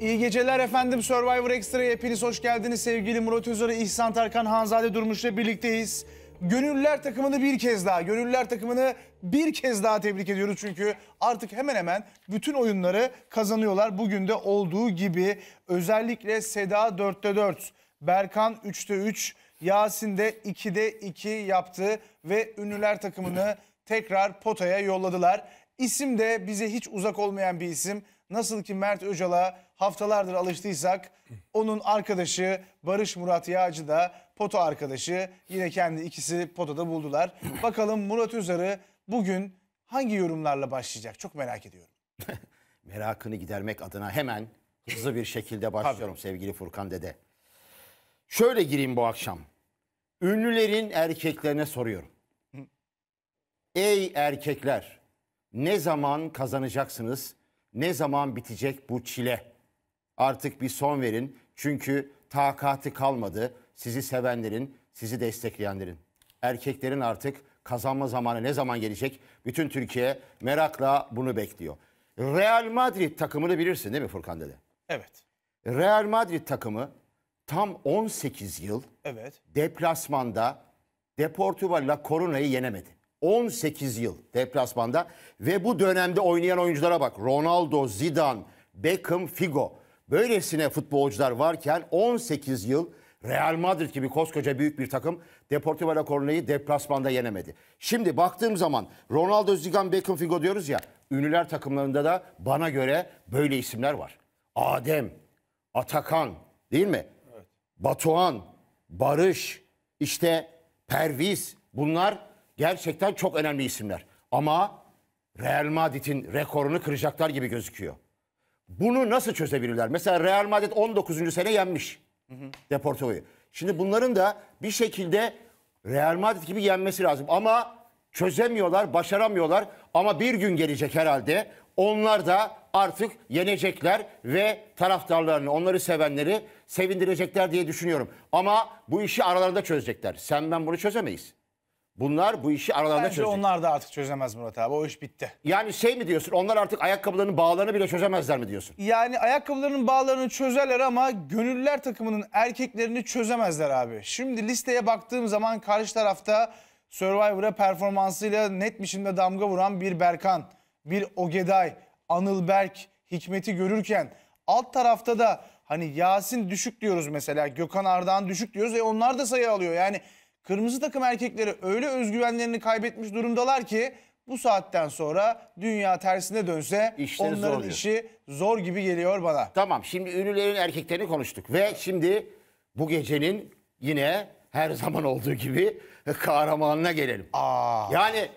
İyi geceler efendim Survivor Extra'ya hepiniz hoş geldiniz. Sevgili Murat Özarı, İhsan Tarkan, Hanzade Durmuş'la birlikteyiz. Gönüller takımını bir kez daha, Gönüller takımını bir kez daha tebrik ediyoruz. Çünkü artık hemen hemen bütün oyunları kazanıyorlar. Bugün de olduğu gibi özellikle Seda 4'te 4, Berkan 3'te 3, Yasin de 2'de 2 yaptı ve ünlüler takımını tekrar potaya yolladılar. İsim de bize hiç uzak olmayan bir isim. Nasıl ki Mert Öcal'a haftalardır alıştıysak onun arkadaşı Barış Murat Yağcı da Poto arkadaşı. Yine kendi ikisi Poto'da buldular. Bakalım Murat Üzar'ı bugün hangi yorumlarla başlayacak? Çok merak ediyorum. Merakını gidermek adına hemen hızlı bir şekilde başlıyorum sevgili Furkan dede. Şöyle gireyim bu akşam. Ünlülerin erkeklerine soruyorum. Ey erkekler ne zaman kazanacaksınız? Ne zaman bitecek bu çile? Artık bir son verin. Çünkü takati kalmadı sizi sevenlerin, sizi destekleyenlerin. Erkeklerin artık kazanma zamanı ne zaman gelecek? Bütün Türkiye merakla bunu bekliyor. Real Madrid takımını bilirsin değil mi Furkan dede? Evet. Real Madrid takımı tam 18 yıl evet. deplasmanda Deportivo La Coruña'yı yenemedi. 18 yıl deplasmanda ve bu dönemde oynayan oyunculara bak. Ronaldo, Zidane, Beckham, Figo. Böylesine futbolcular varken 18 yıl Real Madrid gibi koskoca büyük bir takım Deportivo La Coruña'yı deplasmanda yenemedi. Şimdi baktığım zaman Ronaldo, Zidane, Beckham, Figo diyoruz ya ünlüler takımlarında da bana göre böyle isimler var. Adem, Atakan değil mi? Evet. Batuhan, Barış, işte Perviz bunlar gerçekten çok önemli isimler. Ama Real Madrid'in rekorunu kıracaklar gibi gözüküyor. Bunu nasıl çözebilirler? Mesela Real Madrid 19. sene yenmiş Deportivo'yu. Şimdi bunların da bir şekilde Real Madrid gibi yenmesi lazım. Ama çözemiyorlar, başaramıyorlar. Ama bir gün gelecek herhalde. Onlar da artık yenecekler ve taraftarlarını, onları sevenleri sevindirecekler diye düşünüyorum. Ama bu işi aralarda çözecekler. Sen ben bunu çözemeyiz. Bunlar bu işi aralarında Bence çözecek. onlar da artık çözemez Murat abi. O iş bitti. Yani şey mi diyorsun? Onlar artık ayakkabılarının bağlarını bile çözemezler mi diyorsun? Yani ayakkabılarının bağlarını çözerler ama gönüllüler takımının erkeklerini çözemezler abi. Şimdi listeye baktığım zaman karşı tarafta Survivor'a performansıyla net biçimde damga vuran bir Berkan, bir Ogeday, Anıl Berk, Hikmet'i görürken alt tarafta da hani Yasin düşük diyoruz mesela, Gökhan Ardahan düşük diyoruz. E onlar da sayı alıyor. Yani Kırmızı takım erkekleri öyle özgüvenlerini kaybetmiş durumdalar ki bu saatten sonra dünya tersine dönse İşleri onların zorluyor. işi zor gibi geliyor bana. Tamam şimdi ünlülerin erkeklerini konuştuk ve şimdi bu gecenin yine her zaman olduğu gibi kahramanına gelelim. Aa. Yani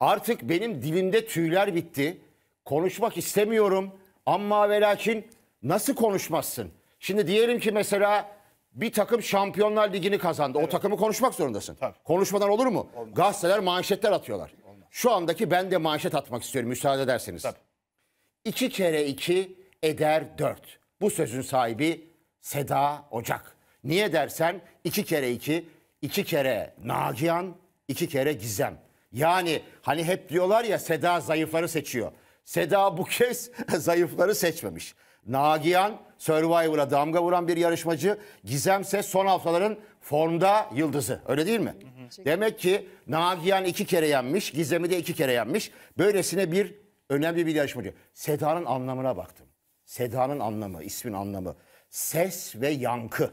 artık benim dilimde tüyler bitti. Konuşmak istemiyorum ama ve lakin nasıl konuşmazsın? Şimdi diyelim ki mesela bir takım Şampiyonlar Ligi'ni kazandı. Evet. O takımı konuşmak zorundasın. Tabii. Konuşmadan olur mu? Olmaz. Gazeteler manşetler atıyorlar. Olmaz. Şu andaki ben de manşet atmak istiyorum müsaade ederseniz. Tabii. İki kere iki eder dört. Bu sözün sahibi Seda Ocak. Niye dersen iki kere iki, iki kere Nagihan, iki kere Gizem. Yani hani hep diyorlar ya Seda zayıfları seçiyor. Seda bu kez zayıfları seçmemiş. Nagihan Survivor'a damga vuran bir yarışmacı. Gizemse son haftaların formda yıldızı. Öyle değil mi? Hı hı. Demek ki Nagihan iki kere yenmiş. Gizem'i de iki kere yenmiş. Böylesine bir önemli bir yarışmacı. Seda'nın anlamına baktım. Seda'nın anlamı, ismin anlamı. Ses ve yankı.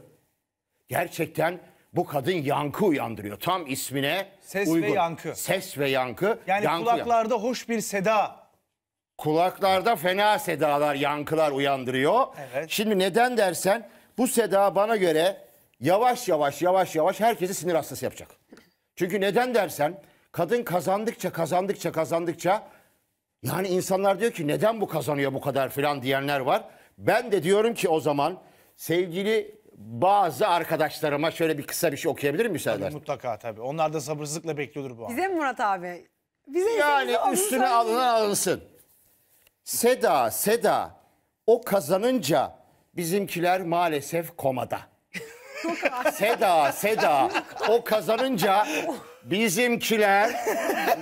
Gerçekten bu kadın yankı uyandırıyor. Tam ismine Ses uygun. ve yankı. Ses ve yankı. Yani yankı kulaklarda yankı. hoş bir seda kulaklarda fena sedalar, yankılar uyandırıyor. Evet. Şimdi neden dersen bu seda bana göre yavaş yavaş yavaş yavaş herkesi sinir hastası yapacak. Çünkü neden dersen kadın kazandıkça kazandıkça kazandıkça yani insanlar diyor ki neden bu kazanıyor bu kadar filan diyenler var. Ben de diyorum ki o zaman sevgili bazı arkadaşlarıma şöyle bir kısa bir şey okuyabilir miyim müsaade? mutlaka tabii. Onlar da sabırsızlıkla bekliyordur bu an. Bize mi Murat abi? Bize yani üstüne alınan alınsın. Seda, Seda o kazanınca bizimkiler maalesef komada. Seda, Seda o kazanınca bizimkiler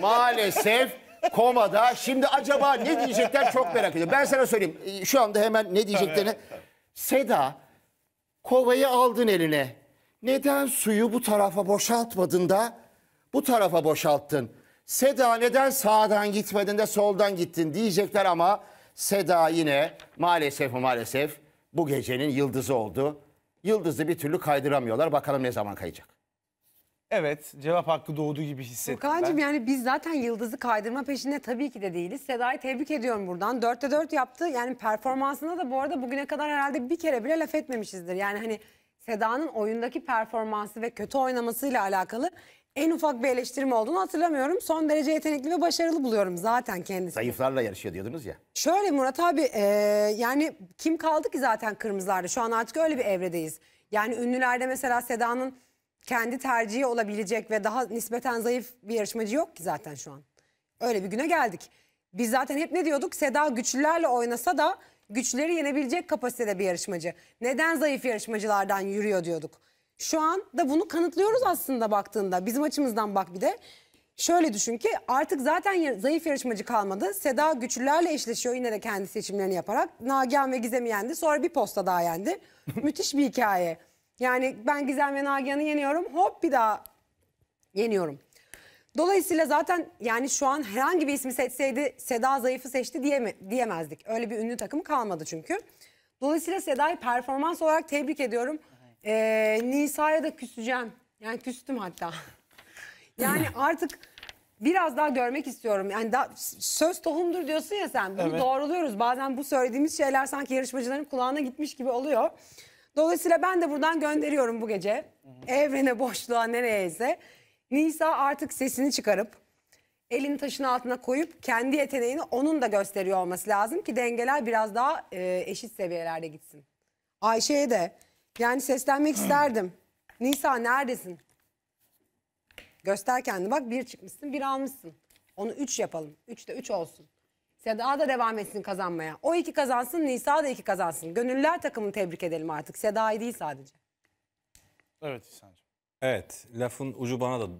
maalesef komada. Şimdi acaba ne diyecekler çok merak ediyorum. Ben sana söyleyeyim. Şu anda hemen ne diyeceklerini. Seda kovayı aldın eline. Neden suyu bu tarafa boşaltmadın da bu tarafa boşalttın? Seda neden sağdan gitmedin de soldan gittin diyecekler ama Seda yine maalesef maalesef bu gecenin yıldızı oldu. Yıldızı bir türlü kaydıramıyorlar. Bakalım ne zaman kayacak. Evet cevap hakkı doğduğu gibi hissettim Furkan'cığım ben. yani biz zaten Yıldız'ı kaydırma peşinde tabii ki de değiliz. Seda'yı tebrik ediyorum buradan. Dörtte dört yaptı. Yani performansında da bu arada bugüne kadar herhalde bir kere bile laf etmemişizdir. Yani hani Seda'nın oyundaki performansı ve kötü oynamasıyla alakalı en ufak bir eleştirme olduğunu hatırlamıyorum. Son derece yetenekli ve başarılı buluyorum zaten kendisini. Zayıflarla yarışıyor diyordunuz ya. Şöyle Murat abi e, yani kim kaldı ki zaten kırmızılarda? Şu an artık öyle bir evredeyiz. Yani ünlülerde mesela Seda'nın kendi tercihi olabilecek ve daha nispeten zayıf bir yarışmacı yok ki zaten şu an. Öyle bir güne geldik. Biz zaten hep ne diyorduk? Seda güçlülerle oynasa da güçleri yenebilecek kapasitede bir yarışmacı. Neden zayıf yarışmacılardan yürüyor diyorduk. Şu an da bunu kanıtlıyoruz aslında baktığında. Bizim açımızdan bak bir de. Şöyle düşün ki artık zaten zayıf yarışmacı kalmadı. Seda güçlülerle eşleşiyor yine de kendi seçimlerini yaparak. Nagihan ve Gizem'i yendi. Sonra bir posta daha yendi. Müthiş bir hikaye. Yani ben Gizem ve Nagihan'ı yeniyorum. Hop bir daha yeniyorum. Dolayısıyla zaten yani şu an herhangi bir ismi seçseydi Seda zayıfı seçti diyeme diyemezdik. Öyle bir ünlü takım kalmadı çünkü. Dolayısıyla Seda'yı performans olarak tebrik ediyorum. Ee, Nisa'ya da küseceğim. Yani küstüm hatta. Yani artık biraz daha görmek istiyorum. Yani da, söz tohumdur diyorsun ya sen. Bunu Evet. doğruluyoruz. Bazen bu söylediğimiz şeyler sanki yarışmacıların kulağına gitmiş gibi oluyor. Dolayısıyla ben de buradan gönderiyorum bu gece. Evrene, boşluğa, nereyeyse. Nisa artık sesini çıkarıp elini taşın altına koyup kendi yeteneğini onun da gösteriyor olması lazım ki dengeler biraz daha e, eşit seviyelerde gitsin. Ayşe'ye de yani seslenmek isterdim. Nisa neredesin? Göster kendini. Bak bir çıkmışsın bir almışsın. Onu üç yapalım. Üç de üç olsun. Seda da devam etsin kazanmaya. O iki kazansın Nisa da iki kazansın. Gönüllüler takımını tebrik edelim artık. Seda'yı değil sadece. Evet İhsan'cığım. Evet lafın ucu bana da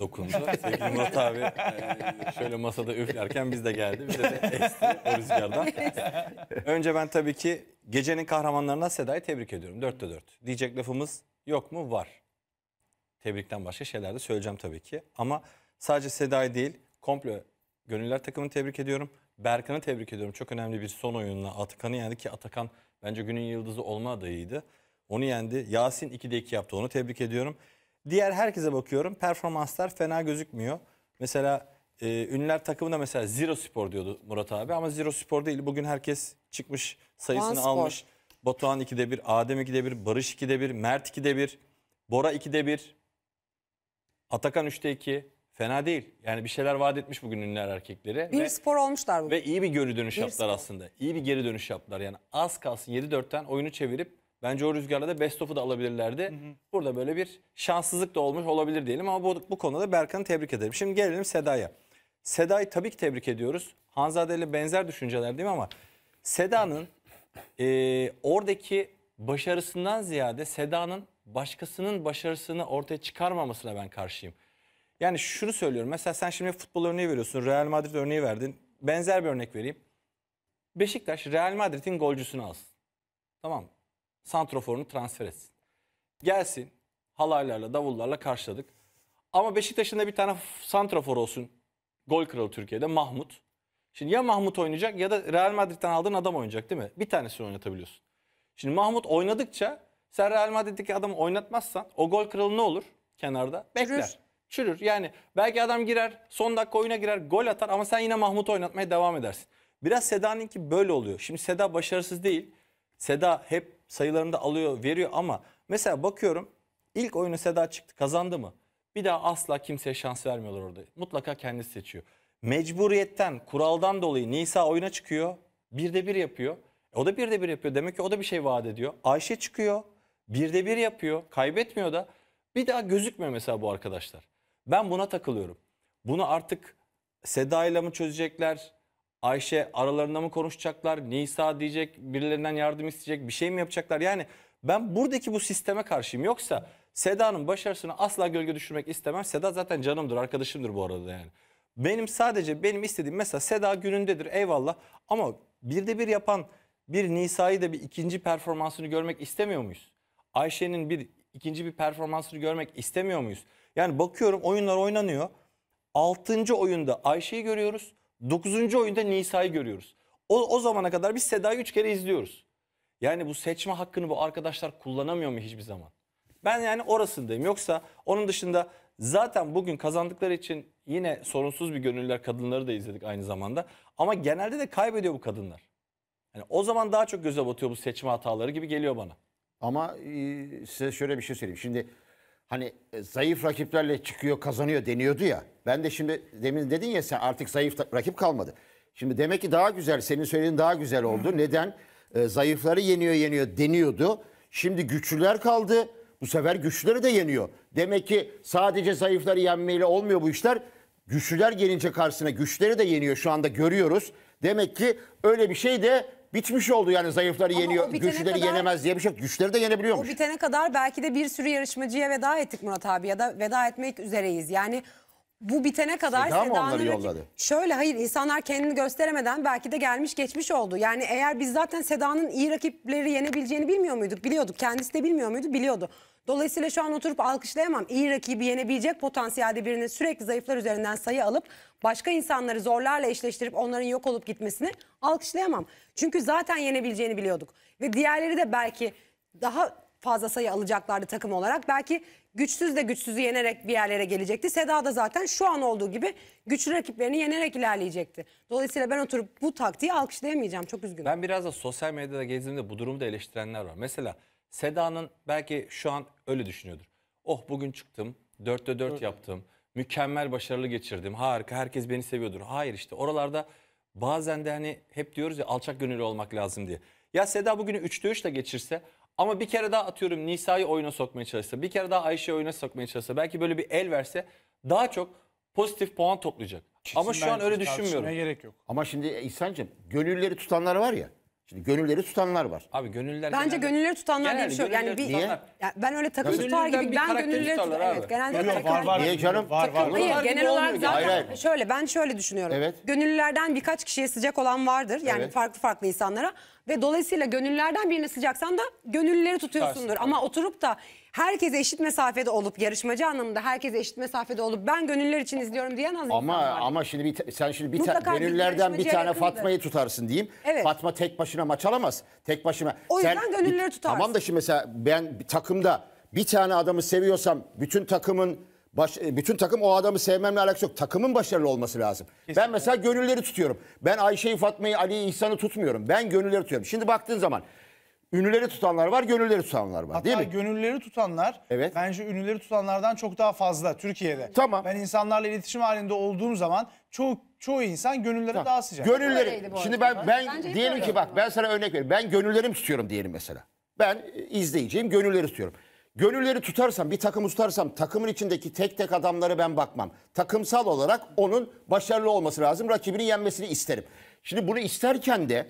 dokundu. Sevgili Murat abi e, şöyle masada üflerken biz de geldi. Bize de esti o rüzgardan. Önce ben tabii ki gecenin kahramanlarına Seda'yı tebrik ediyorum. Dörtte dört. Diyecek lafımız yok mu? Var. Tebrikten başka şeyler de söyleyeceğim tabii ki. Ama sadece Seda'yı değil komple Gönüller takımını tebrik ediyorum. Berkan'ı tebrik ediyorum. Çok önemli bir son oyunla Atakan'ı yendi ki Atakan bence günün yıldızı olma adayıydı. Onu yendi. Yasin 2'de 2 yaptı. Onu tebrik ediyorum. Diğer herkese bakıyorum. Performanslar fena gözükmüyor. Mesela e, ünlüler takımında mesela Zero Spor diyordu Murat abi ama Zero Spor değil. Bugün herkes çıkmış sayısını almış. Spor. Batuhan 2'de 1, Adem 2'de 1, Barış 2'de 1, Mert 2'de 1, Bora 2'de 1, Atakan 3'te 2. Fena değil. Yani bir şeyler vaat etmiş bugün ünlüler erkekleri. Bir ve, spor olmuşlar bugün. Ve iyi bir geri dönüş bir yaptılar spor. aslında. İyi bir geri dönüş yaptılar. Yani az kalsın 7-4'ten oyunu çevirip Bence o rüzgarla da best of'u da alabilirlerdi. Hı hı. Burada böyle bir şanssızlık da olmuş olabilir diyelim ama bu, bu konuda da Berkan'ı tebrik ederim. Şimdi gelelim Seda'ya. Seda'yı tabii ki tebrik ediyoruz. Hanzade ile benzer düşünceler değil mi ama Seda'nın e, oradaki başarısından ziyade Seda'nın başkasının başarısını ortaya çıkarmamasına ben karşıyım. Yani şunu söylüyorum. Mesela sen şimdi futbol örneği veriyorsun. Real Madrid örneği verdin. Benzer bir örnek vereyim. Beşiktaş Real Madrid'in golcüsünü alsın. Tamam santroforunu transfer etsin. Gelsin halaylarla davullarla karşıladık. Ama Beşiktaş'ın da bir tane santrafor olsun. Gol kralı Türkiye'de Mahmut. Şimdi ya Mahmut oynayacak ya da Real Madrid'den aldığın adam oynayacak değil mi? Bir tanesini oynatabiliyorsun. Şimdi Mahmut oynadıkça sen Real Madrid'deki adamı oynatmazsan o gol kralı ne olur kenarda? Bekler. Çürür. Çürür. Yani belki adam girer son dakika oyuna girer gol atar ama sen yine Mahmut'u oynatmaya devam edersin. Biraz Seda'nınki böyle oluyor. Şimdi Seda başarısız değil. Seda hep sayılarını da alıyor veriyor ama mesela bakıyorum ilk oyunu Seda çıktı kazandı mı? Bir daha asla kimseye şans vermiyorlar orada. Mutlaka kendisi seçiyor. Mecburiyetten, kuraldan dolayı Nisa oyuna çıkıyor. Birde bir yapıyor. E, o da birde bir yapıyor. Demek ki o da bir şey vaat ediyor. Ayşe çıkıyor. Birde bir yapıyor. Kaybetmiyor da. Bir daha gözükmüyor mesela bu arkadaşlar. Ben buna takılıyorum. Bunu artık Seda ile mi çözecekler? Ayşe aralarında mı konuşacaklar? Nisa diyecek, birilerinden yardım isteyecek, bir şey mi yapacaklar? Yani ben buradaki bu sisteme karşıyım. Yoksa Seda'nın başarısını asla gölge düşürmek istemem. Seda zaten canımdır, arkadaşımdır bu arada yani. Benim sadece benim istediğim mesela Seda günündedir eyvallah ama bir de bir yapan bir Nisa'yı da bir ikinci performansını görmek istemiyor muyuz? Ayşe'nin bir ikinci bir performansını görmek istemiyor muyuz? Yani bakıyorum oyunlar oynanıyor. Altıncı oyunda Ayşe'yi görüyoruz. 9. oyunda Nisa'yı görüyoruz. O, o zamana kadar biz Seda'yı 3 kere izliyoruz. Yani bu seçme hakkını bu arkadaşlar kullanamıyor mu hiçbir zaman? Ben yani orasındayım. Yoksa onun dışında zaten bugün kazandıkları için yine sorunsuz bir gönüller kadınları da izledik aynı zamanda. Ama genelde de kaybediyor bu kadınlar. Yani o zaman daha çok göze batıyor bu seçme hataları gibi geliyor bana. Ama e, size şöyle bir şey söyleyeyim. Şimdi hani e, zayıf rakiplerle çıkıyor kazanıyor deniyordu ya. Ben de şimdi demin dedin ya sen artık zayıf rakip kalmadı. Şimdi demek ki daha güzel senin söylediğin daha güzel oldu. Neden? E, zayıfları yeniyor yeniyor deniyordu. Şimdi güçlüler kaldı. Bu sefer güçlüleri de yeniyor. Demek ki sadece zayıfları yenmeyle olmuyor bu işler. Güçlüler gelince karşısına güçleri de yeniyor şu anda görüyoruz. Demek ki öyle bir şey de bitmiş oldu yani zayıfları Ama yeniyor, güçleri kadar- yenemez diye bir şey Güçleri de O yenebiliyormuş. bitene kadar belki de bir sürü yarışmacıya veda ettik Murat abi ya da veda etmek üzereyiz. Yani bu bitene kadar Seda mı onları rakip- yolladı? Şöyle hayır insanlar kendini gösteremeden belki de gelmiş geçmiş oldu. Yani eğer biz zaten Seda'nın iyi rakipleri yenebileceğini bilmiyor muyduk? Biliyorduk. Kendisi de bilmiyor muydu? Biliyordu. Dolayısıyla şu an oturup alkışlayamam. İyi rakibi yenebilecek potansiyelde birinin sürekli zayıflar üzerinden sayı alıp başka insanları zorlarla eşleştirip onların yok olup gitmesini alkışlayamam. Çünkü zaten yenebileceğini biliyorduk. Ve diğerleri de belki daha fazla sayı alacaklardı takım olarak. Belki güçsüz de güçsüzü yenerek bir yerlere gelecekti. Seda da zaten şu an olduğu gibi güçlü rakiplerini yenerek ilerleyecekti. Dolayısıyla ben oturup bu taktiği alkışlayamayacağım. Çok üzgünüm. Ben biraz da sosyal medyada gezdiğimde bu durumu da eleştirenler var. Mesela Seda'nın belki şu an öyle düşünüyordur. Oh bugün çıktım, dörtte dört yaptım, mükemmel başarılı geçirdim, harika herkes beni seviyordur. Hayır işte oralarda bazen de hani hep diyoruz ya alçak gönüllü olmak lazım diye. Ya Seda bugünü üçte üçle geçirse ama bir kere daha atıyorum Nisa'yı oyuna sokmaya çalışsa, bir kere daha Ayşe'yi oyuna sokmaya çalışsa, belki böyle bir el verse daha çok pozitif puan toplayacak. Ama şu an öyle düşünmüyorum. gerek yok. Ama şimdi İhsan'cığım gönülleri tutanlar var ya. Şimdi gönülleri tutanlar var. Abi gönüller Bence genelde- gönülleri tutanlar Genelde diye bir Yani bir, Niye? Ya ben öyle takı Gönüllüden tutar gibi bir ben gönülleri tutarlar tutarım. abi. Evet, genelde Yok, var var. Niye canım? Var var. Hayır, Onlar gibi genel olarak zaten Hayır, hayır. şöyle ben şöyle düşünüyorum. Evet. Gönüllülerden birkaç kişiye sıcak olan vardır. Yani Evet. farklı farklı insanlara ve dolayısıyla gönüllerden birine sıcaksan da gönüllüleri tutuyorsundur. Tutarsın, Ama oturup da herkese eşit mesafede olup yarışmacı anlamında herkese eşit mesafede olup ben gönüller için izliyorum diyen az Ama insan var. ama şimdi bir, sen şimdi bir ta, bir gönüllerden bir tane Fatma'yı tutarsın diyeyim. Evet. Fatma tek başına maç alamaz. Tek başına. O yüzden gönülleri tutarsın. Tamam da şimdi mesela ben bir takımda bir tane adamı seviyorsam bütün takımın baş, e, bütün takım o adamı sevmemle alakası yok. Takımın başarılı olması lazım. Ben mesela gönülleri tutuyorum. Ben Ayşe'yi, Fatma'yı, Ali'yi, İhsan'ı tutmuyorum. Ben gönülleri tutuyorum. Şimdi baktığın zaman Ünlüleri tutanlar var, gönülleri tutanlar var Hatta değil mi? gönülleri tutanlar Evet. bence ünlüleri tutanlardan çok daha fazla Türkiye'de. Tamam. Ben insanlarla iletişim halinde olduğum zaman çoğu çoğu insan gönüllere daha sıcak. Öyleydi Şimdi ben ben Bence diyelim ki bak ben sana örnek veriyorum, Ben gönüllerim tutuyorum diyelim mesela. Ben e, izleyeceğim gönülleri tutuyorum. Gönülleri tutarsam, bir takım tutarsam takımın içindeki tek tek adamları ben bakmam. Takımsal olarak onun başarılı olması lazım. rakibinin yenmesini isterim. Şimdi bunu isterken de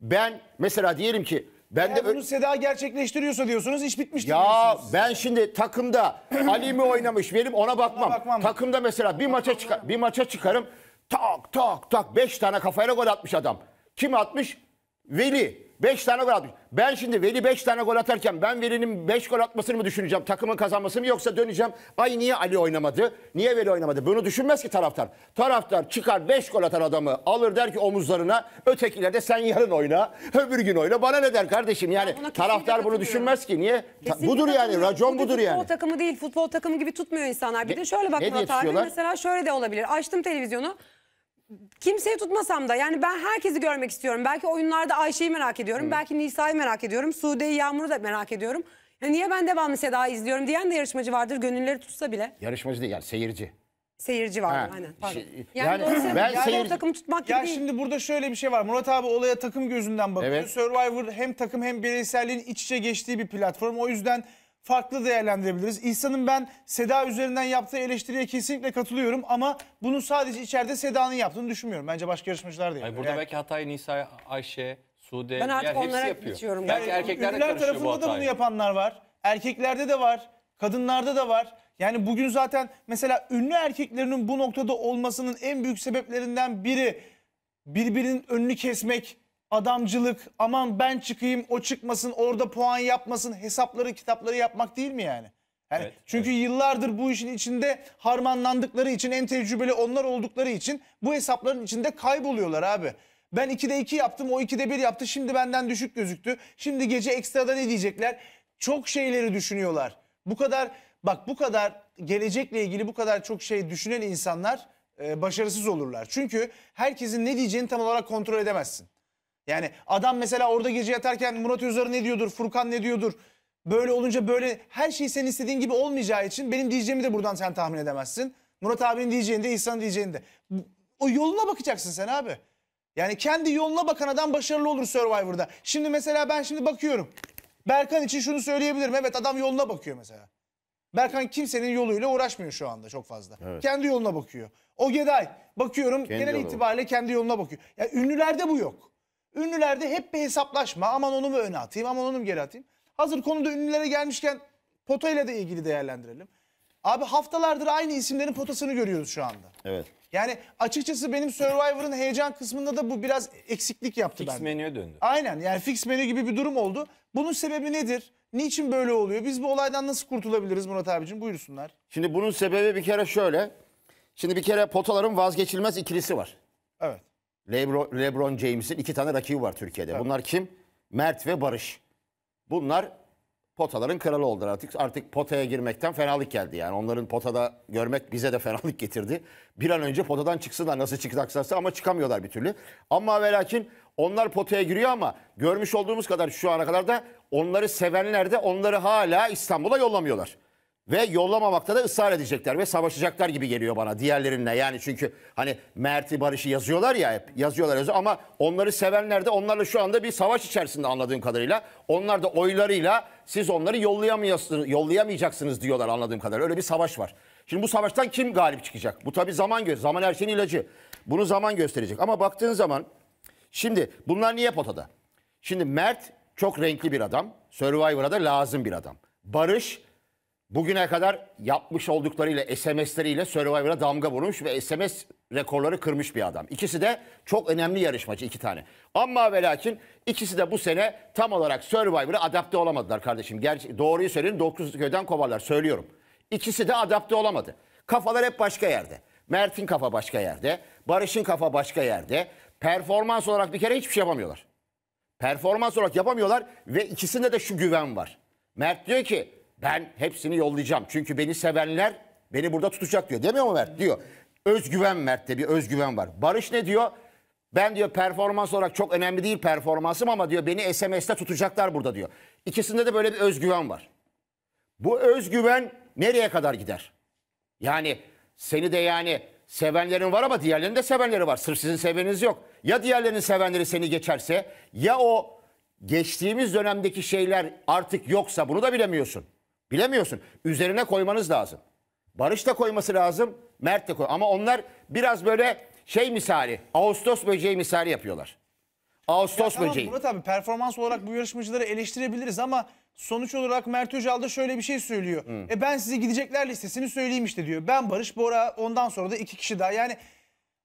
ben mesela diyelim ki ben Eğer de bunu Seda gerçekleştiriyorsa diyorsunuz iş bitmiştir Ya diyorsunuz. ben şimdi takımda Ali mi oynamış benim ona bakmam. Ona bakmam. Takımda mesela bir maça çıkar bir maça çıkarım. Tak tak tak 5 tane kafayla gol atmış adam. Kim atmış? Veli. 5 tane gol atmış. Ben şimdi Veli 5 tane gol atarken ben Veli'nin 5 gol atmasını mı düşüneceğim? Takımın kazanması mı yoksa döneceğim. Ay niye Ali oynamadı? Niye Veli oynamadı? Bunu düşünmez ki taraftar. Taraftar çıkar 5 gol atan adamı alır der ki omuzlarına. Ötekiler de sen yarın oyna. Öbür gün oyna. Bana ne der kardeşim? Yani ya taraftar bunu düşünmez ki. Niye? Kesinlikle budur yani. Racon budur futbol yani. Futbol takımı değil. Futbol takımı gibi tutmuyor insanlar. Bir de şöyle bakın hataları. Mesela şöyle de olabilir. Açtım televizyonu kimseyi tutmasam da yani ben herkesi görmek istiyorum. Belki oyunlarda Ayşe'yi merak ediyorum. Belki Nisa'yı merak ediyorum. Sude'yi, Yağmur'u da merak ediyorum. Ya niye ben devamlı Seda'yı izliyorum diyen de yarışmacı vardır. Gönülleri tutsa bile. Yarışmacı değil yani seyirci. Seyirci var Ha, aynen. şey- yani, yani ben seyirci- takımı tutmak gibi Ya değil. şimdi burada şöyle bir şey var. Murat abi olaya takım gözünden bakıyor. Evet. Survivor hem takım hem bireyselliğin iç içe geçtiği bir platform. O yüzden farklı değerlendirebiliriz. İhsan'ın ben Seda üzerinden yaptığı eleştiriye kesinlikle katılıyorum ama bunu sadece içeride Seda'nın yaptığını düşünmüyorum. Bence başka yarışmacılar da burada yani, belki Hatay, Nisa, Ayşe, Sude, ben artık yani onlara yapıyor. Belki yani, erkekler de karışıyor bu da bunu yapanlar var. Erkeklerde de var. Kadınlarda da var. Yani bugün zaten mesela ünlü erkeklerinin bu noktada olmasının en büyük sebeplerinden biri birbirinin önünü kesmek, adamcılık, aman ben çıkayım o çıkmasın orada puan yapmasın hesapları kitapları yapmak değil mi yani? Yani evet, çünkü evet. yıllardır bu işin içinde harmanlandıkları için en tecrübeli onlar oldukları için bu hesapların içinde kayboluyorlar abi. Ben 2'de 2 yaptım o 2'de 1 yaptı şimdi benden düşük gözüktü. Şimdi gece ekstrada ne diyecekler? Çok şeyleri düşünüyorlar. Bu kadar bak bu kadar gelecekle ilgili bu kadar çok şey düşünen insanlar e, başarısız olurlar. Çünkü herkesin ne diyeceğini tam olarak kontrol edemezsin. Yani adam mesela orada gece yatarken Murat Özar ne diyordur, Furkan ne diyordur. Böyle olunca böyle her şey senin istediğin gibi olmayacağı için benim diyeceğimi de buradan sen tahmin edemezsin. Murat abinin diyeceğini de İhsan'ın diyeceğini de. O yoluna bakacaksın sen abi. Yani kendi yoluna bakan adam başarılı olur Survivor'da. Şimdi mesela ben şimdi bakıyorum. Berkan için şunu söyleyebilirim. Evet adam yoluna bakıyor mesela. Berkan kimsenin yoluyla uğraşmıyor şu anda çok fazla. Evet. Kendi yoluna bakıyor. O Geday bakıyorum kendi genel yolu. itibariyle kendi yoluna bakıyor. Ya yani ünlülerde bu yok. Ünlülerde hep bir hesaplaşma. Aman onu mu öne atayım, aman onu mu geri atayım. Hazır konuda ünlülere gelmişken potayla da ilgili değerlendirelim. Abi haftalardır aynı isimlerin potasını görüyoruz şu anda. Evet. Yani açıkçası benim Survivor'ın heyecan kısmında da bu biraz eksiklik yaptı bende. Fix menüye döndü. Aynen yani fix menü gibi bir durum oldu. Bunun sebebi nedir? Niçin böyle oluyor? Biz bu olaydan nasıl kurtulabiliriz Murat abicim? Buyursunlar. Şimdi bunun sebebi bir kere şöyle. Şimdi bir kere potaların vazgeçilmez ikilisi var. Evet. Lebron, Lebron James'in iki tane rakibi var Türkiye'de. Tabii. Bunlar kim? Mert ve Barış. Bunlar potaların kralı oldular artık. Artık potaya girmekten fenalık geldi yani. Onların potada görmek bize de fenalık getirdi. Bir an önce potadan çıksınlar nasıl çıkacaklarsa ama çıkamıyorlar bir türlü. Ama ve lakin onlar potaya giriyor ama görmüş olduğumuz kadar şu ana kadar da onları sevenler de onları hala İstanbul'a yollamıyorlar ve yollamamakta da ısrar edecekler ve savaşacaklar gibi geliyor bana diğerlerinle. Yani çünkü hani Mert'i Barış'ı yazıyorlar ya hep yazıyorlar yazıyor ama onları sevenler de onlarla şu anda bir savaş içerisinde anladığım kadarıyla. Onlar da oylarıyla siz onları yollayamayacaksınız, yollayamayacaksınız diyorlar anladığım kadarıyla. Öyle bir savaş var. Şimdi bu savaştan kim galip çıkacak? Bu tabii zaman göz. Zaman her şeyin ilacı. Bunu zaman gösterecek. Ama baktığın zaman şimdi bunlar niye potada? Şimdi Mert çok renkli bir adam. Survivor'a da lazım bir adam. Barış Bugüne kadar yapmış olduklarıyla SMS'leriyle Survivor'a damga vurmuş ve SMS rekorları kırmış bir adam. İkisi de çok önemli yarışmacı iki tane. Ama ve lakin ikisi de bu sene tam olarak Survivor'a adapte olamadılar kardeşim. Gerçi doğruyu söyleyin 9 köyden kovarlar söylüyorum. İkisi de adapte olamadı. Kafalar hep başka yerde. Mert'in kafa başka yerde. Barış'ın kafa başka yerde. Performans olarak bir kere hiçbir şey yapamıyorlar. Performans olarak yapamıyorlar ve ikisinde de şu güven var. Mert diyor ki ben hepsini yollayacağım. Çünkü beni sevenler beni burada tutacak diyor. Demiyor mu Mert? Diyor. Özgüven Mert'te bir özgüven var. Barış ne diyor? Ben diyor performans olarak çok önemli değil performansım ama diyor beni SMS'te tutacaklar burada diyor. İkisinde de böyle bir özgüven var. Bu özgüven nereye kadar gider? Yani seni de yani sevenlerin var ama diğerlerinin de sevenleri var. Sırf sizin seveniniz yok. Ya diğerlerinin sevenleri seni geçerse ya o geçtiğimiz dönemdeki şeyler artık yoksa bunu da bilemiyorsun. Bilemiyorsun. Üzerine koymanız lazım. Barış da koyması lazım. Mert de koy. Ama onlar biraz böyle şey misali. Ağustos böceği misali yapıyorlar. Ağustos ya tamam, böceği. Murat abi performans olarak bu yarışmacıları eleştirebiliriz ama sonuç olarak Mert Öcal da şöyle bir şey söylüyor. Hı. E ben size gidecekler listesini söyleyeyim işte diyor. Ben Barış Bora ondan sonra da iki kişi daha. Yani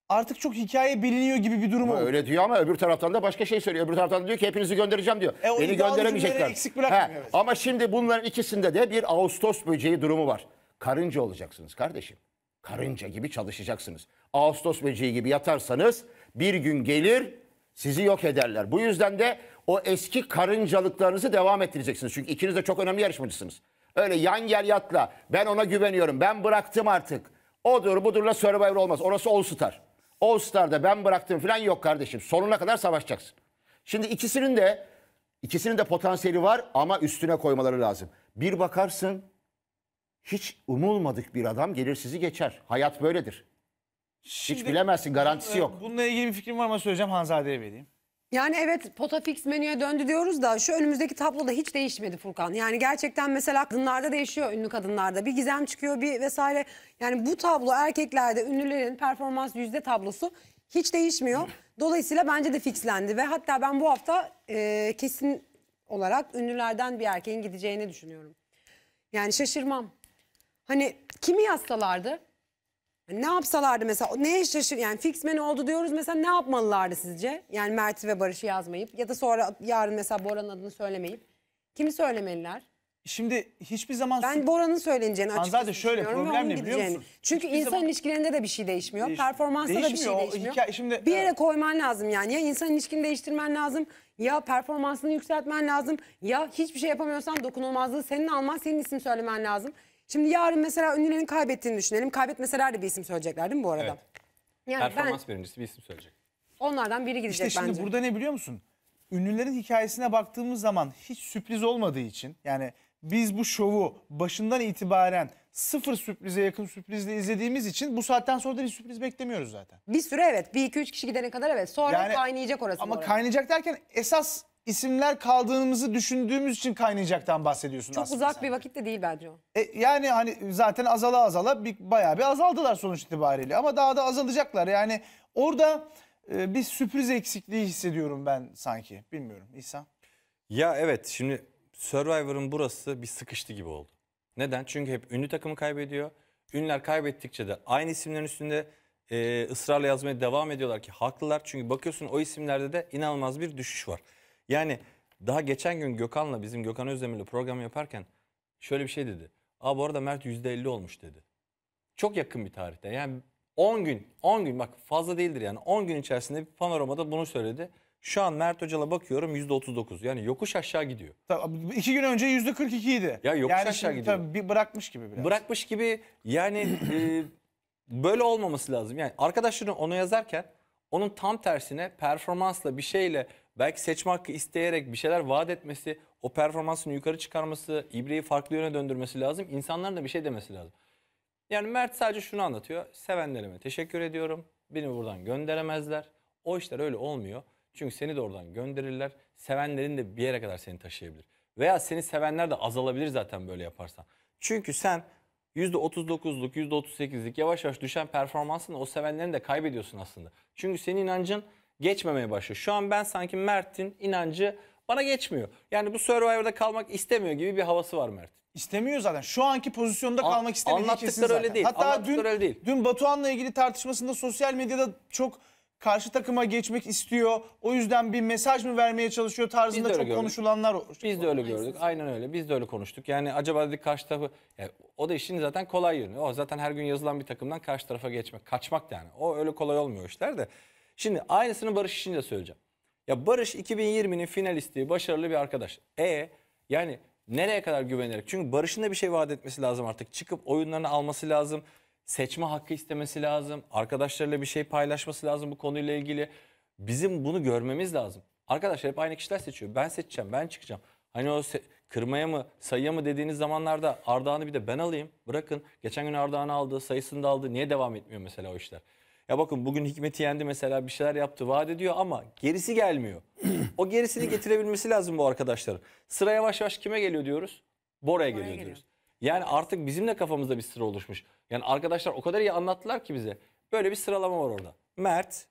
artık çok hikaye biliniyor gibi bir durum oldu. Öyle diyor ama öbür taraftan da başka şey söylüyor. Öbür taraftan da diyor ki hepinizi göndereceğim diyor. E, Beni gönderemeyecekler. eksik bırakmıyor, evet. Ama şimdi bunların ikisinde de bir Ağustos böceği durumu var. Karınca olacaksınız kardeşim. Karınca gibi çalışacaksınız. Ağustos böceği gibi yatarsanız bir gün gelir sizi yok ederler. Bu yüzden de o eski karıncalıklarınızı devam ettireceksiniz. Çünkü ikiniz de çok önemli yarışmacısınız. Öyle yan gel yatla ben ona güveniyorum ben bıraktım artık. Odur budurla Survivor olmaz. Orası All Star. All Star'da ben bıraktım falan yok kardeşim. Sonuna kadar savaşacaksın. Şimdi ikisinin de ikisinin de potansiyeli var ama üstüne koymaları lazım. Bir bakarsın hiç umulmadık bir adam gelir sizi geçer. Hayat böyledir. Hiç bilemezsin garantisi e, yok. Bununla ilgili bir fikrim var ama söyleyeceğim Hanzade'ye vereyim. Yani evet potafix menüye döndü diyoruz da şu önümüzdeki tabloda hiç değişmedi Furkan. Yani gerçekten mesela kadınlarda değişiyor ünlü kadınlarda. Bir gizem çıkıyor bir vesaire. Yani bu tablo erkeklerde ünlülerin performans yüzde tablosu hiç değişmiyor. Dolayısıyla bence de fixlendi ve hatta ben bu hafta e, kesin olarak ünlülerden bir erkeğin gideceğini düşünüyorum. Yani şaşırmam. Hani kimi yazsalardı ne yapsalardı mesela neye şaşır yani fixmen oldu diyoruz mesela ne yapmalılardı sizce? Yani Mert'i ve Barış'ı yazmayıp ya da sonra yarın mesela Bora'nın adını söylemeyip kimi söylemeliler? Şimdi hiçbir zaman... Ben Bora'nın söyleneceğini açıkçası Hanzade şöyle düşünüyorum problem ne biliyor musun? Çünkü Hiçbir insan zaman- ilişkilerinde de bir şey değişmiyor. Değişmiyor. Performansta da bir şey değişmiyor. hikaye- şimdi- bir yere evet. koyman lazım yani. Ya insan ilişkini değiştirmen lazım. Ya performansını yükseltmen lazım. Ya hiçbir şey yapamıyorsan dokunulmazlığı senin alman, senin isim söylemen lazım. Şimdi yarın mesela ünlülerin kaybettiğini düşünelim. Kaybetmeseler de bir isim söyleyecekler değil mi bu arada? Evet. Yani Performans ben, birincisi bir isim söyleyecek. Onlardan biri gidecek bence. İşte şimdi bence. burada ne biliyor musun? Ünlülerin hikayesine baktığımız zaman hiç sürpriz olmadığı için yani biz bu şovu başından itibaren sıfır sürprize yakın sürprizle izlediğimiz için bu saatten sonra da bir sürpriz beklemiyoruz zaten. Bir süre evet. Bir iki üç kişi gidene kadar evet. Sonra Yani- kaynayacak orası. Ama arada. kaynayacak derken esas isimler kaldığımızı düşündüğümüz için kaynayacaktan bahsediyorsun Çok aslında. uzak sen. bir vakitte değil bence o. E, yani hani zaten azala azala bir, bayağı bir azaldılar sonuç itibariyle ama daha da azalacaklar. Yani orada e, bir sürpriz eksikliği hissediyorum ben sanki. Bilmiyorum İhsan. Ya evet şimdi Survivor'ın burası bir sıkıştı gibi oldu. Neden? Çünkü hep ünlü takımı kaybediyor. Ünlüler kaybettikçe de aynı isimlerin üstünde e, ısrarla yazmaya devam ediyorlar ki haklılar. Çünkü bakıyorsun o isimlerde de inanılmaz bir düşüş var. Yani daha geçen gün Gökhan'la bizim Gökhan Özdemir'le program yaparken şöyle bir şey dedi. Aa bu arada Mert %50 olmuş dedi. Çok yakın bir tarihte. Yani 10 gün, 10 gün bak fazla değildir yani 10 gün içerisinde bir panoramada bunu söyledi. Şu an Mert Hocal'a bakıyorum %39. Yani yokuş aşağı gidiyor. Tabii, iki gün önce %42 idi. Ya yokuş yani aşağı gidiyor. Tabii bir bırakmış gibi biraz. Bırakmış gibi yani e, böyle olmaması lazım. Yani arkadaşların onu yazarken onun tam tersine performansla bir şeyle belki seçme hakkı isteyerek bir şeyler vaat etmesi, o performansını yukarı çıkarması, ibreyi farklı yöne döndürmesi lazım. İnsanların da bir şey demesi lazım. Yani Mert sadece şunu anlatıyor. Sevenlerime teşekkür ediyorum. Beni buradan gönderemezler. O işler öyle olmuyor. Çünkü seni de oradan gönderirler. Sevenlerin de bir yere kadar seni taşıyabilir. Veya seni sevenler de azalabilir zaten böyle yaparsan. Çünkü sen %39'luk, %38'lik yavaş yavaş düşen performansını o sevenlerini de kaybediyorsun aslında. Çünkü senin inancın geçmemeye başlıyor. Şu an ben sanki Mert'in inancı bana geçmiyor. Yani bu Survivor'da kalmak istemiyor gibi bir havası var Mert. İstemiyor zaten. Şu anki pozisyonda An- kalmak istemiyor. Anlattıkları öyle değil. Hatta dün, öyle değil. dün Batuhan'la ilgili tartışmasında sosyal medyada çok karşı takıma geçmek istiyor. O yüzden bir mesaj mı vermeye çalışıyor tarzında çok gördük. konuşulanlar. Biz de öyle gördük. Aynen öyle. Biz de öyle konuştuk. Yani acaba dedik karşı tarafı yani o da işin zaten kolay yönü. O zaten her gün yazılan bir takımdan karşı tarafa geçmek, kaçmak yani. O öyle kolay olmuyor işler de. Şimdi aynısını Barış için de söyleyeceğim. Ya Barış 2020'nin finalisti, başarılı bir arkadaş. E yani nereye kadar güvenerek? Çünkü Barış'ın da bir şey vaat etmesi lazım artık. Çıkıp oyunlarını alması lazım. Seçme hakkı istemesi lazım. Arkadaşlarıyla bir şey paylaşması lazım bu konuyla ilgili. Bizim bunu görmemiz lazım. Arkadaşlar hep aynı kişiler seçiyor. Ben seçeceğim, ben çıkacağım. Hani o kırmaya mı, sayıya mı dediğiniz zamanlarda Ardahan'ı bir de ben alayım. Bırakın. Geçen gün Ardahan'ı aldı, sayısını da aldı. Niye devam etmiyor mesela o işler? Ya bakın bugün hikmeti Yendi mesela bir şeyler yaptı, vaat ediyor ama gerisi gelmiyor. o gerisini getirebilmesi lazım bu arkadaşların. Sıra yavaş yavaş kime geliyor diyoruz? Bora'ya geliyor geliyor. diyoruz. Yani artık bizim de kafamızda bir sıra oluşmuş. Yani arkadaşlar o kadar iyi anlattılar ki bize. Böyle bir sıralama var orada. Mert,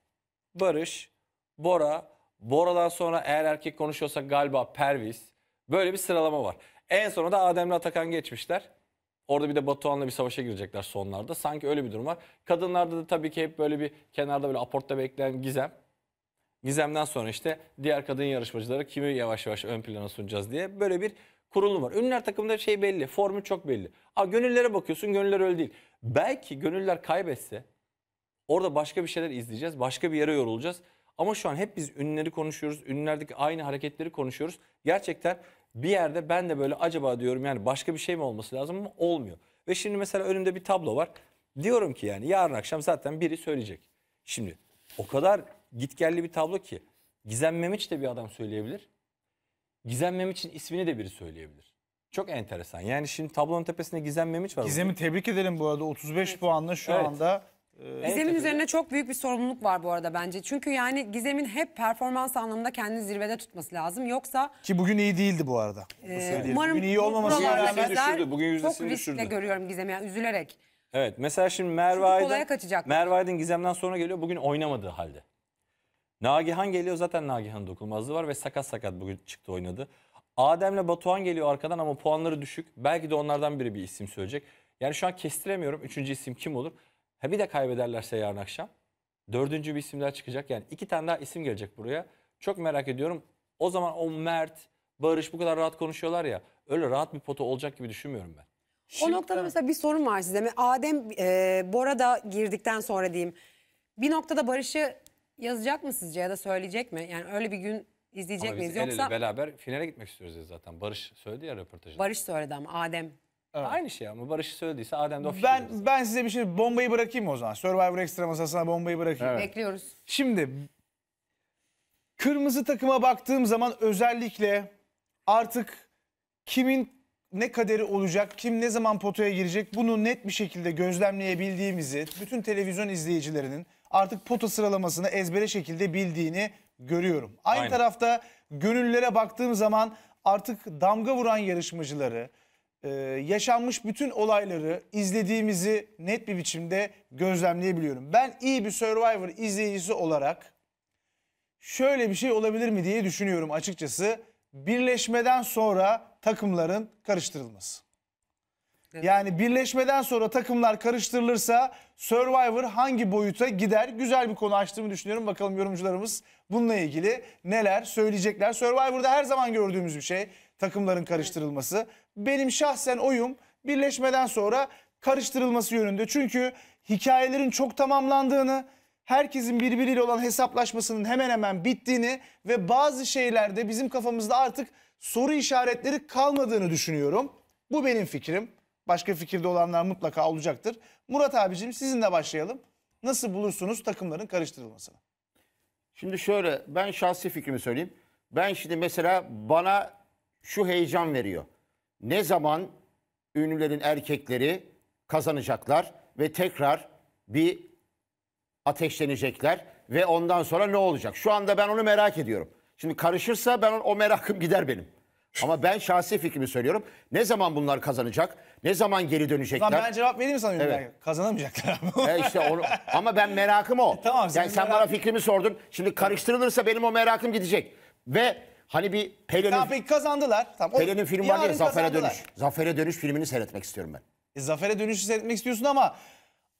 Barış, Bora, Bora'dan sonra eğer erkek konuşuyorsa galiba Perviz. Böyle bir sıralama var. En sonra da Adem'le Atakan geçmişler. Orada bir de Batuhan'la bir savaşa girecekler sonlarda. Sanki öyle bir durum var. Kadınlarda da tabii ki hep böyle bir kenarda böyle aportta bekleyen Gizem. Gizem'den sonra işte diğer kadın yarışmacıları kimi yavaş yavaş ön plana sunacağız diye böyle bir kurulum var. Ünlüler takımında şey belli, formül çok belli. Aa, gönüllere bakıyorsun, gönüller öyle değil. Belki gönüller kaybetse orada başka bir şeyler izleyeceğiz, başka bir yere yorulacağız. Ama şu an hep biz ünlüleri konuşuyoruz, ünlülerdeki aynı hareketleri konuşuyoruz. Gerçekten bir yerde ben de böyle acaba diyorum yani başka bir şey mi olması lazım mı olmuyor. Ve şimdi mesela önümde bir tablo var. Diyorum ki yani yarın akşam zaten biri söyleyecek. Şimdi o kadar gitgelli bir tablo ki Gizem Memiç de bir adam söyleyebilir. Gizem Memiç'in ismini de biri söyleyebilir. Çok enteresan. Yani şimdi tablonun tepesinde Gizem Memiç var. Gizem'i tebrik edelim bu arada. 35 puanla şu evet. anda ee, Gizem'in üzerine çok büyük bir sorumluluk var bu arada bence. Çünkü yani Gizem'in hep performans anlamında kendini zirvede tutması lazım. Yoksa Ki bugün iyi değildi bu arada. e, umarım Bugün iyi olmaması buralarda lazım. Yüzdesini düşürdü, bugün çok riskle düşürdü. görüyorum Gizem'i yani üzülerek. Evet mesela şimdi Merve Çünkü Aydın, kaçacak. Merve Aydın Gizem'den sonra geliyor bugün oynamadığı halde. Nagihan geliyor zaten Nagihan'ın dokunulmazlığı var ve sakat sakat bugün çıktı oynadı. Adem'le Batuhan geliyor arkadan ama puanları düşük. Belki de onlardan biri bir isim söyleyecek. Yani şu an kestiremiyorum. Üçüncü isim kim olur? Ha bir de kaybederlerse yarın akşam. Dördüncü bir isim daha çıkacak. Yani iki tane daha isim gelecek buraya. Çok merak ediyorum. O zaman o Mert, Barış bu kadar rahat konuşuyorlar ya. Öyle rahat bir pota olacak gibi düşünmüyorum ben. Şimdi... O noktada mesela bir sorun var size. Adem e, Bora da girdikten sonra diyeyim. Bir noktada Barış'ı yazacak mı sizce ya da söyleyecek mi? Yani öyle bir gün izleyecek ama miyiz? Biz el Yoksa... ele beraber finale gitmek istiyoruz zaten. Barış söyledi ya röportajında. Barış söyledi ama Adem Evet. Aynı şey ama Barış'ı söylediyse Adem de o Ben, ben size bir şey bombayı bırakayım mı o zaman. Survivor Extra masasına bombayı bırakayım. Evet. Bekliyoruz. Şimdi kırmızı takıma baktığım zaman özellikle artık kimin ne kaderi olacak, kim ne zaman potoya girecek bunu net bir şekilde gözlemleyebildiğimizi, bütün televizyon izleyicilerinin artık pota sıralamasını ezbere şekilde bildiğini görüyorum. Aynı Aynen. tarafta gönüllere baktığım zaman artık damga vuran yarışmacıları, e, yaşanmış bütün olayları izlediğimizi net bir biçimde gözlemleyebiliyorum. Ben iyi bir Survivor izleyicisi olarak şöyle bir şey olabilir mi diye düşünüyorum açıkçası. Birleşmeden sonra takımların karıştırılması. Yani birleşmeden sonra takımlar karıştırılırsa Survivor hangi boyuta gider? Güzel bir konu açtığımı düşünüyorum. Bakalım yorumcularımız bununla ilgili neler söyleyecekler. Survivor'da her zaman gördüğümüz bir şey takımların karıştırılması benim şahsen oyum birleşmeden sonra karıştırılması yönünde. Çünkü hikayelerin çok tamamlandığını, herkesin birbiriyle olan hesaplaşmasının hemen hemen bittiğini ve bazı şeylerde bizim kafamızda artık soru işaretleri kalmadığını düşünüyorum. Bu benim fikrim. Başka fikirde olanlar mutlaka olacaktır. Murat abicim sizinle başlayalım. Nasıl bulursunuz takımların karıştırılmasını? Şimdi şöyle ben şahsi fikrimi söyleyeyim. Ben şimdi mesela bana şu heyecan veriyor ne zaman ünlülerin erkekleri kazanacaklar ve tekrar bir ateşlenecekler ve ondan sonra ne olacak? Şu anda ben onu merak ediyorum. Şimdi karışırsa ben o merakım gider benim. Ama ben şahsi fikrimi söylüyorum. Ne zaman bunlar kazanacak? Ne zaman geri dönecekler? ben cevap vereyim mi sana? Evet. Kazanamayacaklar ama. E işte onu, ama ben merakım o. tamam, yani sen merak... bana fikrimi sordun. Şimdi karıştırılırsa benim o merakım gidecek. Ve Hani bir Pelin'in... Tamam peki kazandılar. Tamam, Pelin'in filmi var ya Zafer'e Dönüş. Zafer'e Dönüş filmini seyretmek istiyorum ben. E, Zafer'e Dönüş'ü seyretmek istiyorsun ama...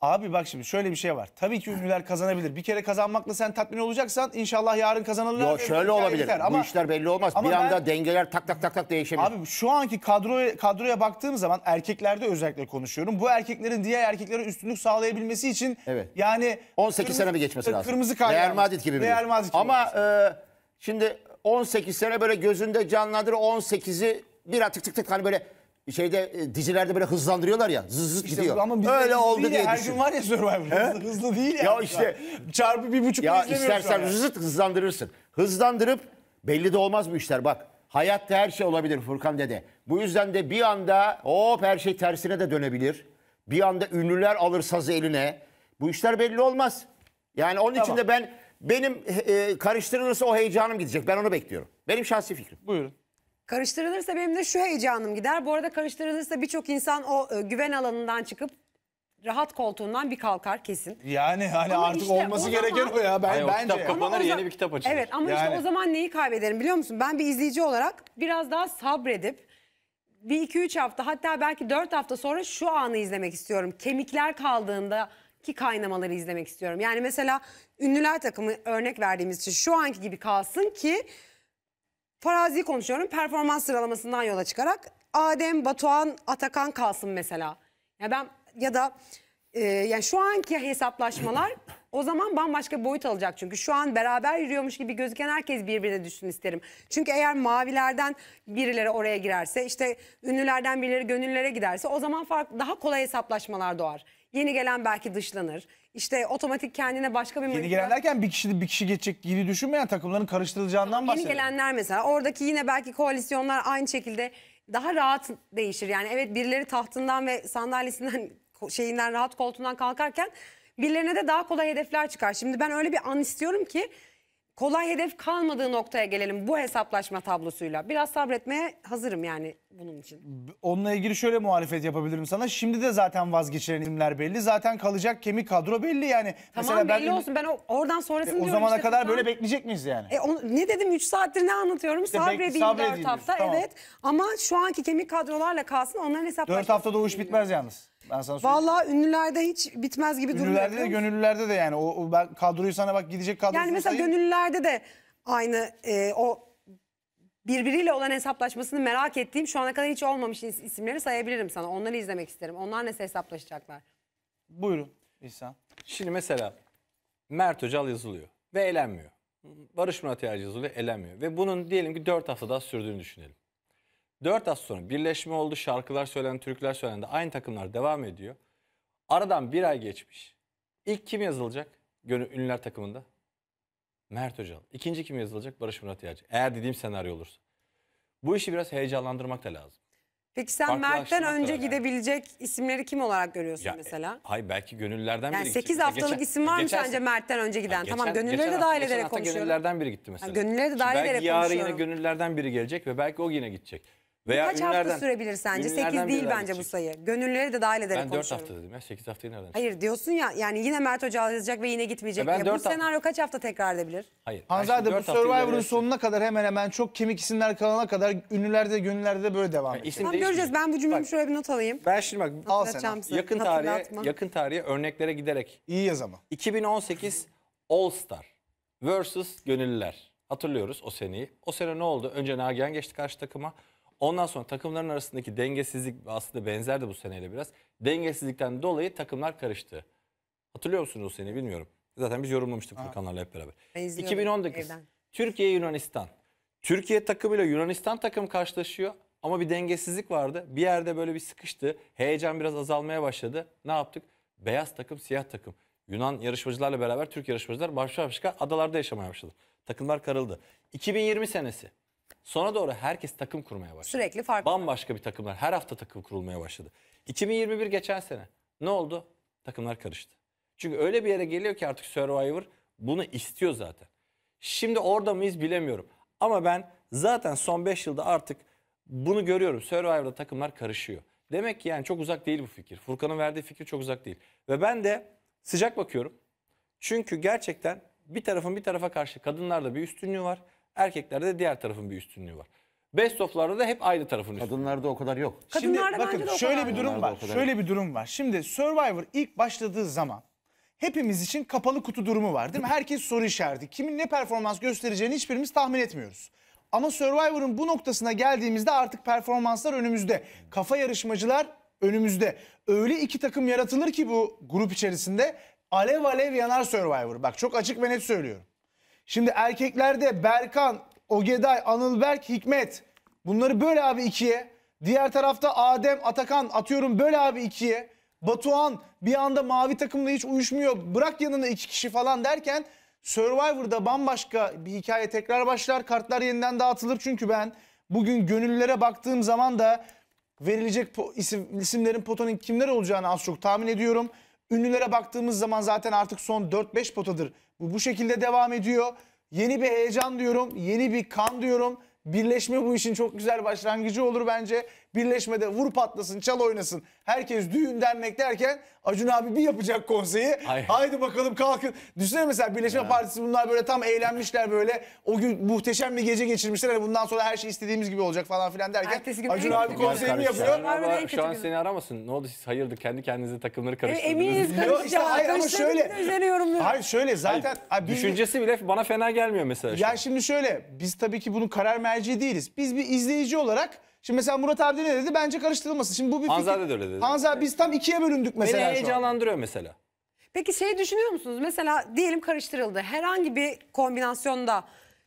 Abi bak şimdi şöyle bir şey var. Tabii ki ünlüler kazanabilir. Bir kere kazanmakla sen tatmin olacaksan inşallah yarın kazanırlar. Yo, şöyle olabilir. Yeter. Ama, Bu işler belli olmaz. Bir anda ben, dengeler tak tak tak tak değişebilir. Abi şu anki kadroya, kadroya baktığım zaman erkeklerde özellikle konuşuyorum. Bu erkeklerin diğer erkeklere üstünlük sağlayabilmesi için evet. yani 18 kırmızı, sene mi geçmesi e, lazım? Kırmızı kaynağı. Real Madrid gibi. Real Madrid gibi. Ama e, şimdi 18 sene böyle gözünde canlandır 18'i bir tık tık tık hani böyle şeyde e, dizilerde böyle hızlandırıyorlar ya zız zız İşte gidiyor. ama Öyle hızlı oldu değil diye Her düşün. gün var ya Survivor. Hızlı, hızlı değil yani. Ya işte- Çarpı bir buçuk ya istersen zız zız hızlandırırsın. Hızlandırıp belli de olmaz bu işler bak. Hayatta her şey olabilir Furkan dede. Bu yüzden de bir anda hop her şey tersine de dönebilir. Bir anda ünlüler alır sazı eline. Bu işler belli olmaz. Yani onun için de ben benim e, karıştırılırsa o heyecanım gidecek. Ben onu bekliyorum. Benim şahsi fikrim. Buyurun. Karıştırılırsa benim de şu heyecanım gider. Bu arada karıştırılırsa birçok insan o e, güven alanından çıkıp rahat koltuğundan bir kalkar kesin. Yani hani Ama artık işte olması o zaman- gereken o ya. Ben Hayır, o bence. kitap Kapanır, yeni bir kitap açılır. Evet ama Yani- işte o zaman neyi kaybederim biliyor musun? Ben bir izleyici olarak biraz daha sabredip bir iki üç hafta hatta belki dört hafta sonra şu anı izlemek istiyorum. Kemikler kaldığında ki kaynamaları izlemek istiyorum. Yani mesela ünlüler takımı örnek verdiğimiz için şu anki gibi kalsın ki farazi konuşuyorum performans sıralamasından yola çıkarak Adem, Batuhan, Atakan kalsın mesela. Ya ben ya da e, yani şu anki hesaplaşmalar o zaman bambaşka boyut alacak çünkü şu an beraber yürüyormuş gibi gözüken herkes birbirine düşsün isterim. Çünkü eğer mavilerden birileri oraya girerse işte ünlülerden birileri gönüllere giderse o zaman fark, daha kolay hesaplaşmalar doğar. Yeni gelen belki dışlanır. İşte otomatik kendine başka bir... Yeni gelen derken bir kişi bir kişi geçecek gibi düşünmeyen takımların karıştırılacağından Yeni gelenler mesela oradaki yine belki koalisyonlar aynı şekilde daha rahat değişir. Yani evet birileri tahtından ve sandalyesinden ko- şeyinden rahat koltuğundan kalkarken birilerine de daha kolay hedefler çıkar. Şimdi ben öyle bir an istiyorum ki kolay hedef kalmadığı noktaya gelelim bu hesaplaşma tablosuyla. Biraz sabretmeye hazırım yani bunun için. Onunla ilgili şöyle muhalefet yapabilirim sana. Şimdi de zaten vazgeçilen isimler belli. Zaten kalacak kemik kadro belli yani. Tamam Mesela belli ben, olsun ben oradan sonrasını e, diyorum. O zamana işte, kadar böyle bekleyecek miyiz yani? E, on, ne dedim 3 saattir ne anlatıyorum? İşte sabredeyim 4 hafta tamam. evet. Ama şu anki kemik kadrolarla kalsın onların hesaplaşması. 4 haftada o iş bitmez yalnız. Ben sana Vallahi ünlülerde hiç bitmez gibi durmuyor. Ünlülerde de gönüllülerde de yani o, o ben kadroyu sana bak gidecek kadroyu Yani mesela sayayım. gönüllülerde de aynı e, o birbiriyle olan hesaplaşmasını merak ettiğim şu ana kadar hiç olmamış isimleri sayabilirim sana. Onları izlemek isterim. Onlar nasıl hesaplaşacaklar? Buyurun İhsan. Şimdi mesela Mert Hocal yazılıyor ve elenmiyor. Barış Murat Yağcı yazılıyor, elenmiyor. Ve bunun diyelim ki 4 hafta daha sürdüğünü düşünelim. 4 hafta sonra birleşme oldu. Şarkılar söylendi, türküler söylendi. Aynı takımlar devam ediyor. Aradan bir ay geçmiş. İlk kim yazılacak? Gönül ünlüler takımında. Mert Hocalı. İkinci kim yazılacak? Barış Murat Yağcı. Eğer dediğim senaryo olursa. Bu işi biraz heyecanlandırmak da lazım. Peki sen Mert'ten önce yani. gidebilecek isimleri kim olarak görüyorsun ya, e, mesela? E, hayır belki gönüllerden yani biri 8 haftalık geçen, isim var mı sence Mert'ten önce giden? Yani tamam geçen, gönülleri de dahil ederek konuşuyorum. Geçen hafta gönüllerden biri gitti mesela. Yani gönülleri de dahil ederek konuşuyorum. Belki yarın yine gönüllerden biri gelecek ve belki o yine gidecek. Veya Kaç hafta sürebilir sence? ünlülerden 8 değil bence bu sayı. Gönüllüleri de dahil ederek Ben 4 hafta dedim ya 8 haftayı nereden Hayır diyorsun ya yani yine Mert Hoca yazacak ve yine gitmeyecek. E ben diye. Bu senaryo kaç hafta tekrar edebilir? Hayır. ben şimdi Hanzade bu dört haftayı Survivor'un sonuna kadar hemen hemen çok kemik isimler kalana kadar ünlülerde gönüllerde böyle devam edecek. isim Tamam göreceğiz. Ben bu cümlemi şöyle bir not alayım. Ben şimdi bak Al sen yakın tarihe yakın tarihe örneklere giderek İyi yaz ama. 2018 All Star versus Gönüllüler. Hatırlıyoruz o seneyi. O sene ne oldu? Önce Nagihan geçti karşı takıma. Ondan sonra takımların arasındaki dengesizlik aslında benzer de bu seneyle biraz. Dengesizlikten dolayı takımlar karıştı. Hatırlıyor musunuz o seneyi bilmiyorum. Zaten biz yorumlamıştık Furkanlarla hep beraber. 2019 Türkiye Yunanistan. Türkiye takımıyla Yunanistan takım karşılaşıyor ama bir dengesizlik vardı. Bir yerde böyle bir sıkıştı. Heyecan biraz azalmaya başladı. Ne yaptık? Beyaz takım, siyah takım. Yunan yarışmacılarla beraber Türk yarışmacılar başka başka adalarda yaşamaya başladı. Takımlar karıldı. 2020 senesi. Sona doğru herkes takım kurmaya başladı. Sürekli farklı. Bambaşka bir takımlar. Her hafta takım kurulmaya başladı. 2021 geçen sene. Ne oldu? Takımlar karıştı. Çünkü öyle bir yere geliyor ki artık Survivor bunu istiyor zaten. Şimdi orada mıyız bilemiyorum. Ama ben zaten son 5 yılda artık bunu görüyorum. Survivor'da takımlar karışıyor. Demek ki yani çok uzak değil bu fikir. Furkan'ın verdiği fikir çok uzak değil. Ve ben de sıcak bakıyorum. Çünkü gerçekten bir tarafın bir tarafa karşı kadınlarda bir üstünlüğü var. Erkeklerde diğer tarafın bir üstünlüğü var. Best of'larda da hep aynı tarafın üstünlüğü. Kadınlarda o kadar yok. Şimdi Kadınlarda bence bakın de o şöyle kadar bir durum var. o kadar Şöyle bir durum var. Şimdi Survivor ilk başladığı zaman hepimiz için kapalı kutu durumu var değil mi? Herkes soru işareti. Kimin ne performans göstereceğini hiçbirimiz tahmin etmiyoruz. Ama Survivor'ın bu noktasına geldiğimizde artık performanslar önümüzde. Kafa yarışmacılar önümüzde. Öyle iki takım yaratılır ki bu grup içerisinde alev alev yanar Survivor. Bak çok açık ve net söylüyorum. Şimdi erkeklerde Berkan, Ogeday, Anıl Berk, Hikmet. Bunları böyle abi ikiye. Diğer tarafta Adem, Atakan atıyorum böyle abi ikiye. Batuhan bir anda mavi takımla hiç uyuşmuyor. Bırak yanına iki kişi falan derken Survivor'da bambaşka bir hikaye tekrar başlar. Kartlar yeniden dağıtılır çünkü ben bugün gönüllülere baktığım zaman da verilecek po isim, isimlerin potonun kimler olacağını az çok tahmin ediyorum. Ünlülere baktığımız zaman zaten artık son 4-5 potadır bu, bu şekilde devam ediyor. Yeni bir heyecan diyorum, yeni bir kan diyorum. Birleşme bu işin çok güzel başlangıcı olur bence birleşmede vur patlasın, çal oynasın. Herkes düğün dernek derken Acun abi bir yapacak konseyi. Ay. Haydi bakalım kalkın. Düşünsene mesela Birleşme ya. Partisi bunlar böyle tam eğlenmişler böyle. O gün muhteşem bir gece geçirmişler. Hani bundan sonra her şey istediğimiz gibi olacak falan filan derken Acun abi kötü konserini yapıyor. Acun abi şu an seni aramasın. Ne oldu siz hayırdır kendi kendinize takımları e, karıştırdınız. E, eminiz karıştırdınız. hayır ama şöyle. Hayır şöyle zaten. Hayır, düşüncesi bile bana fena gelmiyor mesela. Ya şimdi şöyle biz tabii ki bunun karar merci değiliz. Biz bir izleyici olarak Şimdi mesela Murat abi ne dedi? Bence karıştırılmasın. Şimdi bu bir Hanzade fikir. de öyle dedi. Hanzade biz tam ikiye bölündük mesela Beni heyecanlandırıyor mesela. Peki şey düşünüyor musunuz? Mesela diyelim karıştırıldı. Herhangi bir kombinasyonda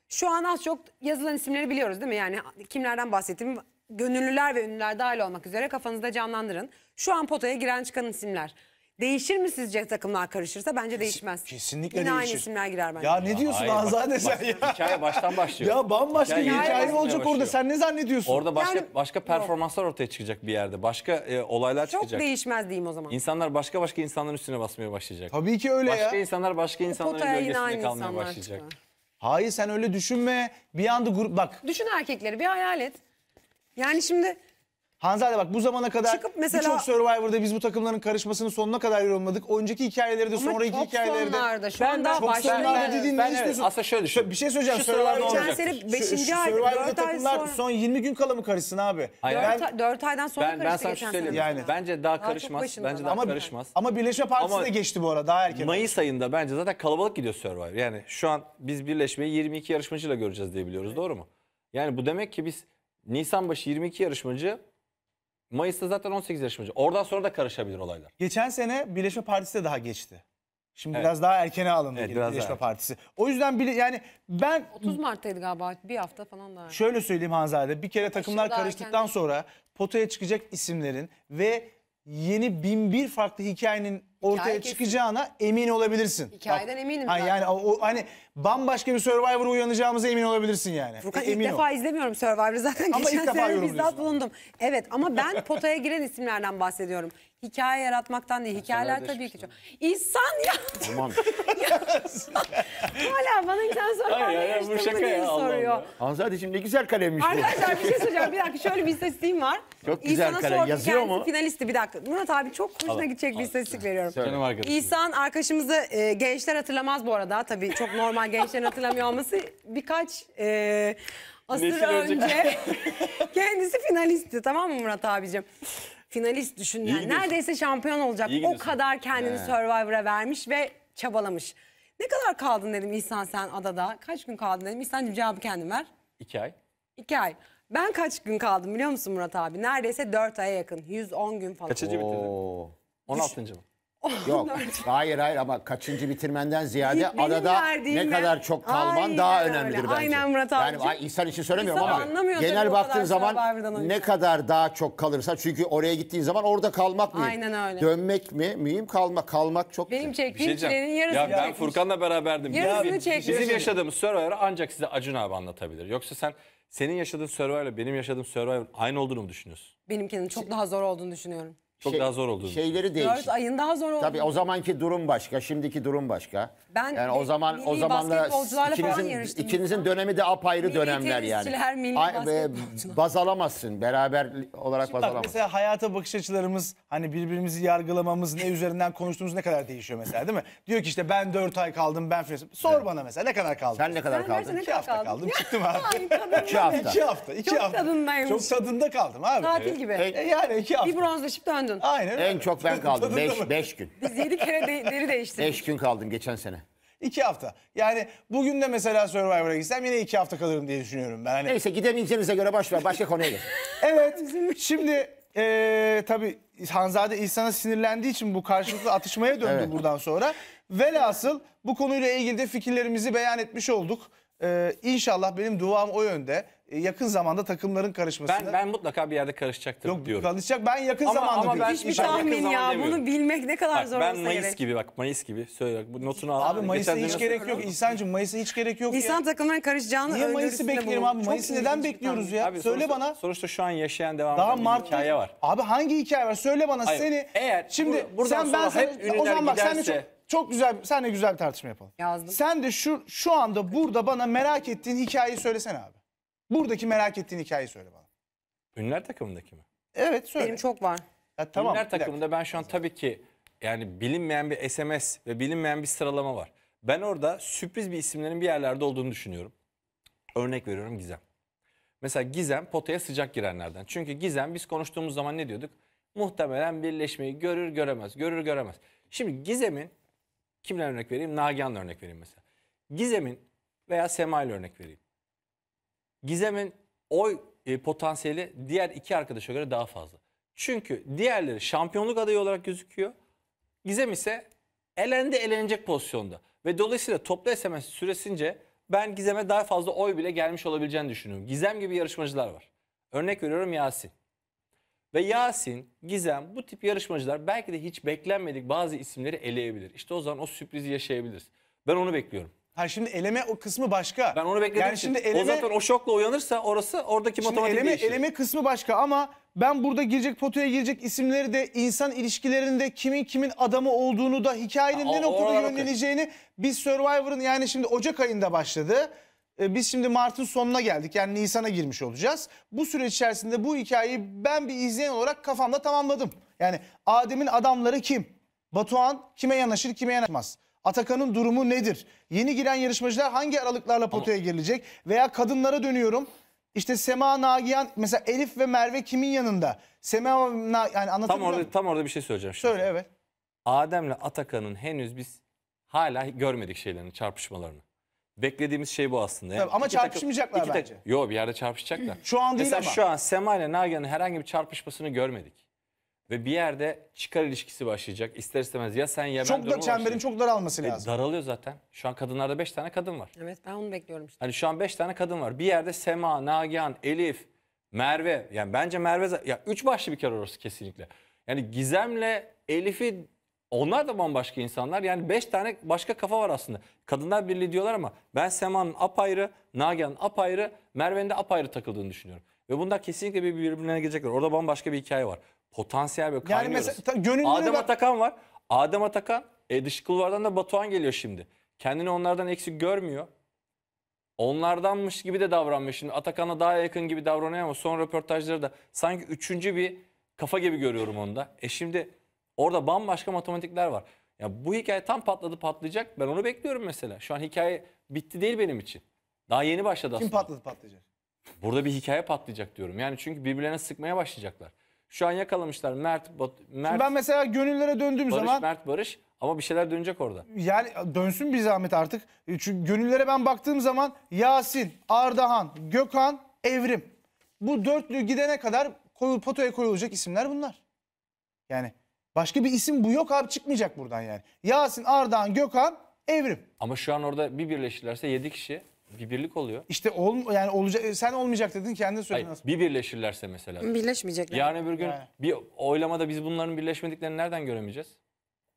şu an az çok yazılan isimleri biliyoruz değil mi? Yani kimlerden bahsettiğimi gönüllüler ve ünlüler dahil olmak üzere kafanızda canlandırın. Şu an potaya giren çıkan isimler. Değişir mi sizce takımlar karışırsa? Bence değişmez. Kesinlikle Yine aynı değişir. isimler girer bence. Ya ne diyorsun Hayır, bak- Azade sen ya? Hikaye baştan başlıyor. Ya bambaşka bir hikaye olacak orada. Sen ne zannediyorsun? Orada başka Yani- başka performanslar ortaya çıkacak bir yerde. Başka e, olaylar Çok çıkacak. değişmez diyeyim o zaman. İnsanlar başka başka insanların üstüne basmaya başlayacak. Tabii ki öyle başka ya. insanlar başka insanların Potaya yine gölgesinde kalmaya başlayacak. çıkıyor. Hayır sen öyle düşünme. Bir anda grup bak Düşün erkekleri bir hayal et. Yani şimdi Hanzade bak bu zamana kadar Çıkıp mesela- birçok Survivor'da biz bu takımların karışmasının sonuna kadar yorulmadık. Önceki hikayeleri de sonraki çok hikayeleri de. sonlarda. Şu Ben daha anda başlıyor. sonlarda dediğin ne Ben evet, aslında şöyle düşünüyorum. Bir şey söyleyeceğim. Şu sıralar ne olacak? Geçen sene Şu- beşinci şu ay, Survivor'da takımlar son 20 gün kala mı karışsın abi? Hayır. Ben- 4, aydan sonra Ben, ben karıştı sana geçen sene. Yani. Bence daha çok karışmaz. Bence daha ama karışmaz. Ama Birleşme Partisi Ama- de geçti bu ara daha erken. Mayıs ayında bence zaten kalabalık gidiyor Survivor. Yani şu an biz birleşmeyi 22 yarışmacıyla göreceğiz diye biliyoruz. Doğru mu? Yani bu demek ki biz Nisan başı 22 yarışmacı Mayıs'ta zaten 18 yarışmacı. Oradan sonra da karışabilir olaylar. Geçen sene Birleşme Partisi de daha geçti. Şimdi Evet. biraz daha erkene alındı Evet, biraz Birleşme daha. Partisi. O yüzden bile yani ben 30 Mart'taydı galiba bir hafta falan daha. Şöyle söyleyeyim Hanzade. Bir kere takımlar daha karıştıktan erken. sonra potaya çıkacak isimlerin ve yeni bin bir farklı hikayenin ortaya kesin. çıkacağına emin olabilirsin. Hikayeden eminim Ha, zaten. yani o- hani bambaşka bir Survivor uyanacağımıza emin olabilirsin yani. Furkan e, ilk defa ol. izlemiyorum Survivor'ı zaten. Ama Geçen ilk defa bizzat bulundum. Evet ama ben potaya giren isimlerden bahsediyorum. Hikaye yaratmaktan değil. Hikayeler tabii ki çok. İnsan ya. Aman. ya. Hala bana insan soruyor. Hayır, hayır, bu şaka ya, soruyor. Ya. ne güzel kalemmiş bu. Arkadaşlar bir şey söyleyeceğim. Bir dakika şöyle bir istatistiğim var. Çok güzel İhsan'a kalem. Yazıyor mu? Finalisti bir dakika. Murat abi çok hoşuna gidecek bir istatistik veriyorum. Söyle. İnsan arkadaşımızı e, gençler hatırlamaz bu arada. Tabii çok normal normal gençlerin hatırlamıyor olması birkaç e, asır Nesil önce, önce kendisi finalistti tamam mı Murat abicim? Finalist düşün neredeyse şampiyon olacak o kadar kendini Survivor'a vermiş ve çabalamış. Ne kadar kaldın dedim İhsan sen adada kaç gün kaldın dedim İhsan'cığım cevabı kendin ver. İki ay. İki ay. Ben kaç gün kaldım biliyor musun Murat abi? Neredeyse dört aya yakın. 110 gün falan. Kaçıncı bitirdin? 16. mı? Yok. hayır hayır ama kaçıncı bitirmenden ziyade Benim arada ne kadar çok kalman Aynen daha öyle. önemlidir bence. Aynen Murat abicim. Yani insan için söylemiyorum İnsan ama genel baktığın zaman ne kadar daha çok kalırsa çünkü oraya gittiğin zaman orada kalmak mı? Aynen öyle. Dönmek mi? Mühim kalmak. Kalmak çok Benim Bir çektiğim şey diyeceğim. çilenin yarısını ya ben Furkan'la beraberdim. Yarısını Bizim- çekmiş. Bizim yaşadığımız Survivor'ı ancak size Acun abi anlatabilir. Yoksa sen senin yaşadığın Survivor'la benim yaşadığım Survivor'ın aynı olduğunu mu düşünüyorsun? Benimkinin çok daha zor olduğunu düşünüyorum. Çok şey, daha zor oldu. Şeyleri değişti. Dört ayın daha zor oldu. Tabii o zamanki durum başka, şimdiki durum başka. Ben yani o zaman o zamanla ikinizin ikinizin dönemi de apayrı milli dönemler yani. Milli Ay, baz alamazsın beraber olarak Şimdi baz alamazsın. Mesela hayata bakış açılarımız hani birbirimizi yargılamamız ne üzerinden konuştuğumuz ne kadar değişiyor mesela değil mi? Diyor ki işte ben dört ay kaldım ben filan. Sor evet. bana mesela ne kadar kaldın? Sen ne kadar kaldın? Ne hafta kaldın? kaldım çıktım abi. iki hafta. İki hafta. İki Çok hafta. tadındaymış. Çok tadında kaldım abi. Tatil gibi. E, e yani iki hafta. Bir bronzlaşıp döndüm döndün. Aynen En çok ben kaldım. beş beş gün. Biz yedi kere de- deri değiştirdik. Beş gün kaldım geçen sene. İki hafta. Yani bugün de mesela Survivor'a gitsem yine iki hafta kalırım diye düşünüyorum ben. Hani Neyse gidemeyeceğinize göre başlayalım Başka konuya geç. Evet. Şimdi eee tabii Hanzade İhsan'a sinirlendiği için bu karşılıklı atışmaya döndü Evet. buradan sonra. Velhasıl bu konuyla ilgili de fikirlerimizi beyan etmiş olduk. E, inşallah benim duam o yönde. E, yakın zamanda takımların karışmasını. Ben ben mutlaka bir yerde karışacaktır Yok, diyorum. Karışacak. Ben yakın ama, zamanda ama diyorum. Hiçbir tahmin ya. Bunu bilmek ne kadar bak, zor Ben Mayıs gerek. gibi bak Mayıs gibi söyle bu notunu al. Abi Mayıs'a hiç gerek yok. İhsan'cığım Mayıs'a hiç gerek yok. İhsan takımların karışacağını Niye Mayıs'ı bekliyorum abi? Mayıs'ı neden bekliyoruz ya? Abi, söyle sonuçta, bana. Sonuçta şu an yaşayan devam Daha eden Mart hikaye var. Abi hangi hikaye var? Söyle bana Hayır, seni. Eğer şimdi buradan sen ben sana, o zaman bak sen çok çok güzel, sen de güzel bir tartışma yapalım. Yazdım. Sen de şu şu anda burada bana merak ettiğin hikayeyi söylesene abi. Buradaki merak ettiğin hikayeyi söyle bana. Ünler takımındaki mi? Evet söyle. Benim çok var. Ya, tamam, Ünler takımında ben şu an tabii ki yani bilinmeyen bir SMS ve bilinmeyen bir sıralama var. Ben orada sürpriz bir isimlerin bir yerlerde olduğunu düşünüyorum. Örnek veriyorum Gizem. Mesela Gizem potaya sıcak girenlerden. Çünkü Gizem biz konuştuğumuz zaman ne diyorduk? Muhtemelen birleşmeyi görür göremez, görür göremez. Şimdi Gizem'in, kimle örnek vereyim? Nagihan'la örnek vereyim mesela. Gizem'in veya Sema'yla örnek vereyim. Gizem'in oy e, potansiyeli diğer iki arkadaşa göre daha fazla. Çünkü diğerleri şampiyonluk adayı olarak gözüküyor. Gizem ise elendi elenecek pozisyonda. Ve dolayısıyla toplu SMS süresince ben Gizem'e daha fazla oy bile gelmiş olabileceğini düşünüyorum. Gizem gibi yarışmacılar var. Örnek veriyorum Yasin. Ve Yasin, Gizem bu tip yarışmacılar belki de hiç beklenmedik bazı isimleri eleyebilir. İşte o zaman o sürprizi yaşayabiliriz. Ben onu bekliyorum. Ha şimdi eleme o kısmı başka. Ben onu bekledim. Yani şimdi eleme, o zaten o şokla uyanırsa orası oradaki şimdi matematik eleme, değişir. Eleme kısmı başka ama ben burada girecek potoya girecek isimleri de insan ilişkilerinde kimin kimin adamı olduğunu da hikayenin ha, ne noktada yönleneceğini biz Survivor'ın yani şimdi Ocak ayında başladı. Ee, biz şimdi Mart'ın sonuna geldik yani Nisan'a girmiş olacağız. Bu süreç içerisinde bu hikayeyi ben bir izleyen olarak kafamda tamamladım. Yani Adem'in adamları kim? Batuhan kime yanaşır kime yanaşmaz? Atakan'ın durumu nedir? Yeni giren yarışmacılar hangi aralıklarla potaya girilecek? Veya kadınlara dönüyorum. İşte Sema Nagihan mesela Elif ve Merve kimin yanında? Sema yani yani Tam orada tam orada bir şey söyleyeceğim şimdi. Söyle evet. Adem'le Atakan'ın henüz biz hala görmedik şeylerini, çarpışmalarını. Beklediğimiz şey bu aslında. Tabii, ama çarpışmayacaklar iki takım- bence. Yo bir yerde çarpışacaklar. Şu an değil Mesela ama. şu an Sema ile Nagihan'ın herhangi bir çarpışmasını görmedik. Ve bir yerde çıkar ilişkisi başlayacak. İster istemez ya sen ya ben Çok da çemberin başlayacak. çok daralması E, lazım. daralıyor zaten. Şu an kadınlarda 5 tane kadın var. Evet ben onu bekliyorum işte. Hani şu an 5 tane kadın var. Bir yerde Sema, Nagihan, Elif, Merve. Yani bence Merve ya üç başlı bir kere orası kesinlikle. Yani Gizem'le Elif'i onlar da bambaşka insanlar. Yani 5 tane başka kafa var aslında. Kadınlar Birliği diyorlar ama ben Sema'nın apayrı, Nagihan'ın apayrı, Merve'nin de apayrı takıldığını düşünüyorum. Ve bunlar kesinlikle bir- birbirlerine gelecekler Orada bambaşka bir hikaye var potansiyel böyle yani mesela gönüllü Adem bak- Atakan var. Adem Atakan e, dış kulvardan da Batuhan geliyor şimdi. Kendini onlardan eksik görmüyor. Onlardanmış gibi de davranmış. Şimdi Atakan'a daha yakın gibi davranıyor ama son röportajları da sanki üçüncü bir kafa gibi görüyorum onda. E şimdi orada bambaşka matematikler var. Ya bu hikaye tam patladı patlayacak. Ben onu bekliyorum mesela. Şu an hikaye bitti değil benim için. Daha yeni başladı aslında. kim patladı patlayacak? Burada bir hikaye patlayacak diyorum. Yani çünkü birbirlerine sıkmaya başlayacaklar. Şu an yakalamışlar Mert, Bat, Mert ben mesela gönüllere döndüğüm Barış, zaman... Mert Barış ama bir şeyler dönecek orada. Yani dönsün bir zahmet artık. E, çünkü gönüllere ben baktığım zaman Yasin, Ardahan, Gökhan, Evrim. Bu dörtlü gidene kadar koyul, potoya koyulacak isimler bunlar. Yani başka bir isim bu yok abi çıkmayacak buradan yani. Yasin, Ardahan, Gökhan, Evrim. Ama şu an orada bir birleşirlerse yedi kişi bir birlik oluyor. İşte ol, yani olacak sen olmayacak dedin kendin söyledin Hayır, aslında. bir birleşirlerse mesela. Birleşmeyecekler. Yarın öbür gün He. bir oylamada biz bunların birleşmediklerini nereden göremeyeceğiz?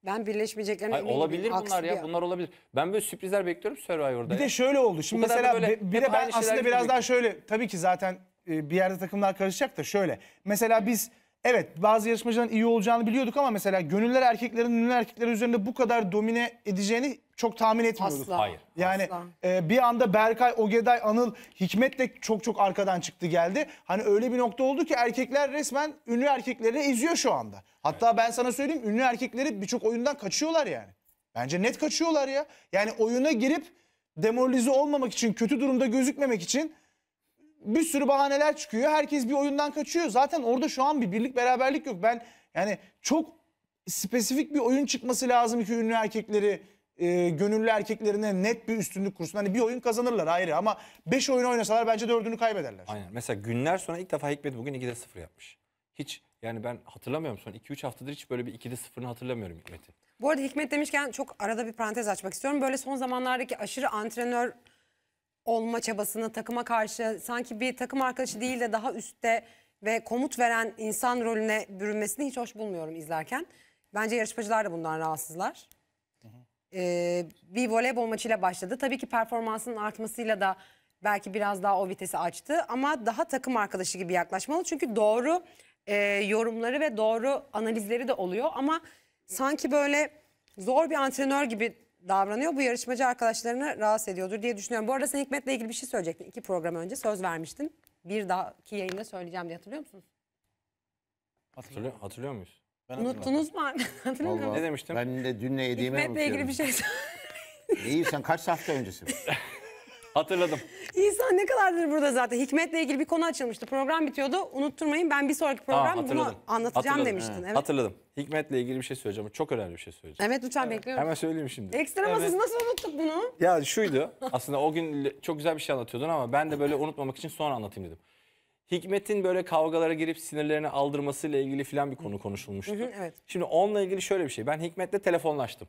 Ben birleşmeyeceklerine Hayır, olabilir Aksi bunlar ya. Bunlar olabilir. Ben böyle sürprizler bekliyorum Survivor'da. Bir ya. de şöyle oldu. Şimdi mesela böyle bi- bir de ben aslında biraz daha şöyle tabii ki zaten e, bir yerde takımlar karışacak da şöyle. Mesela biz Evet bazı yarışmacıların iyi olacağını biliyorduk ama mesela gönüller erkeklerin ünlü erkekler üzerinde bu kadar domine edeceğini çok tahmin etmiyorduk. Asla. Hayır. Yani asla. E, bir anda Berkay, Ogeday, Anıl, Hikmet de çok çok arkadan çıktı geldi. Hani öyle bir nokta oldu ki erkekler resmen ünlü erkekleri eziyor şu anda. Hatta evet. ben sana söyleyeyim ünlü erkekleri birçok oyundan kaçıyorlar yani. Bence net kaçıyorlar ya. Yani oyuna girip demoralize olmamak için, kötü durumda gözükmemek için bir sürü bahaneler çıkıyor. Herkes bir oyundan kaçıyor. Zaten orada şu an bir birlik beraberlik yok. Ben yani çok spesifik bir oyun çıkması lazım iki ünlü erkekleri e, gönüllü erkeklerine net bir üstünlük kursun. Hani bir oyun kazanırlar ayrı ama 5 oyun oynasalar bence dördünü kaybederler. Aynen. Mesela günler sonra ilk defa Hikmet bugün 2'de 0 yapmış. Hiç yani ben hatırlamıyorum son 2-3 haftadır hiç böyle bir 2'de 0'ını hatırlamıyorum Hikmet'in. Bu arada Hikmet demişken çok arada bir parantez açmak istiyorum. Böyle son zamanlardaki aşırı antrenör olma çabasını takıma karşı sanki bir takım arkadaşı değil de daha üstte ve komut veren insan rolüne bürünmesini hiç hoş bulmuyorum izlerken. Bence yarışmacılar da bundan rahatsızlar. Ee, bir voleybol maçıyla başladı. Tabii ki performansının artmasıyla da belki biraz daha o vitesi açtı ama daha takım arkadaşı gibi yaklaşmalı. Çünkü doğru e, yorumları ve doğru analizleri de oluyor ama sanki böyle zor bir antrenör gibi davranıyor. Bu yarışmacı arkadaşlarını rahatsız ediyordur diye düşünüyorum. Bu arada sen Hikmet'le ilgili bir şey söyleyecektin. İki program önce söz vermiştin. Bir daha ki yayında söyleyeceğim diye hatırlıyor musunuz? Hatırlıyor, hatırlıyor muyuz? Ben Unuttunuz mu? Hatırlıyor Ne demiştim? Ben de dün dünle yediğime Hikmet'le ilgili bir şey söyle. İyi sen kaç hafta öncesi? Hatırladım. İnsan ne kadardır burada zaten. Hikmetle ilgili bir konu açılmıştı. Program bitiyordu. Unutturmayın ben bir sonraki program Aa, bunu hatırladım. anlatacağım Hatırladım. demiştin. Evet. Hatırladım. Hikmetle ilgili bir şey söyleyeceğim. Çok önemli bir şey söyleyeceğim. Evet lütfen bekliyorum. Hemen söyleyeyim şimdi. Ekstra masası nasıl unuttuk bunu? Ya şuydu. Aslında o gün çok güzel bir şey anlatıyordun ama ben de böyle unutmamak için sonra anlatayım dedim. Hikmet'in böyle kavgalara girip sinirlerini aldırmasıyla ilgili filan bir konu konuşulmuştu. Hı hı, evet. Şimdi onunla ilgili şöyle bir şey. Ben Hikmet'le telefonlaştım.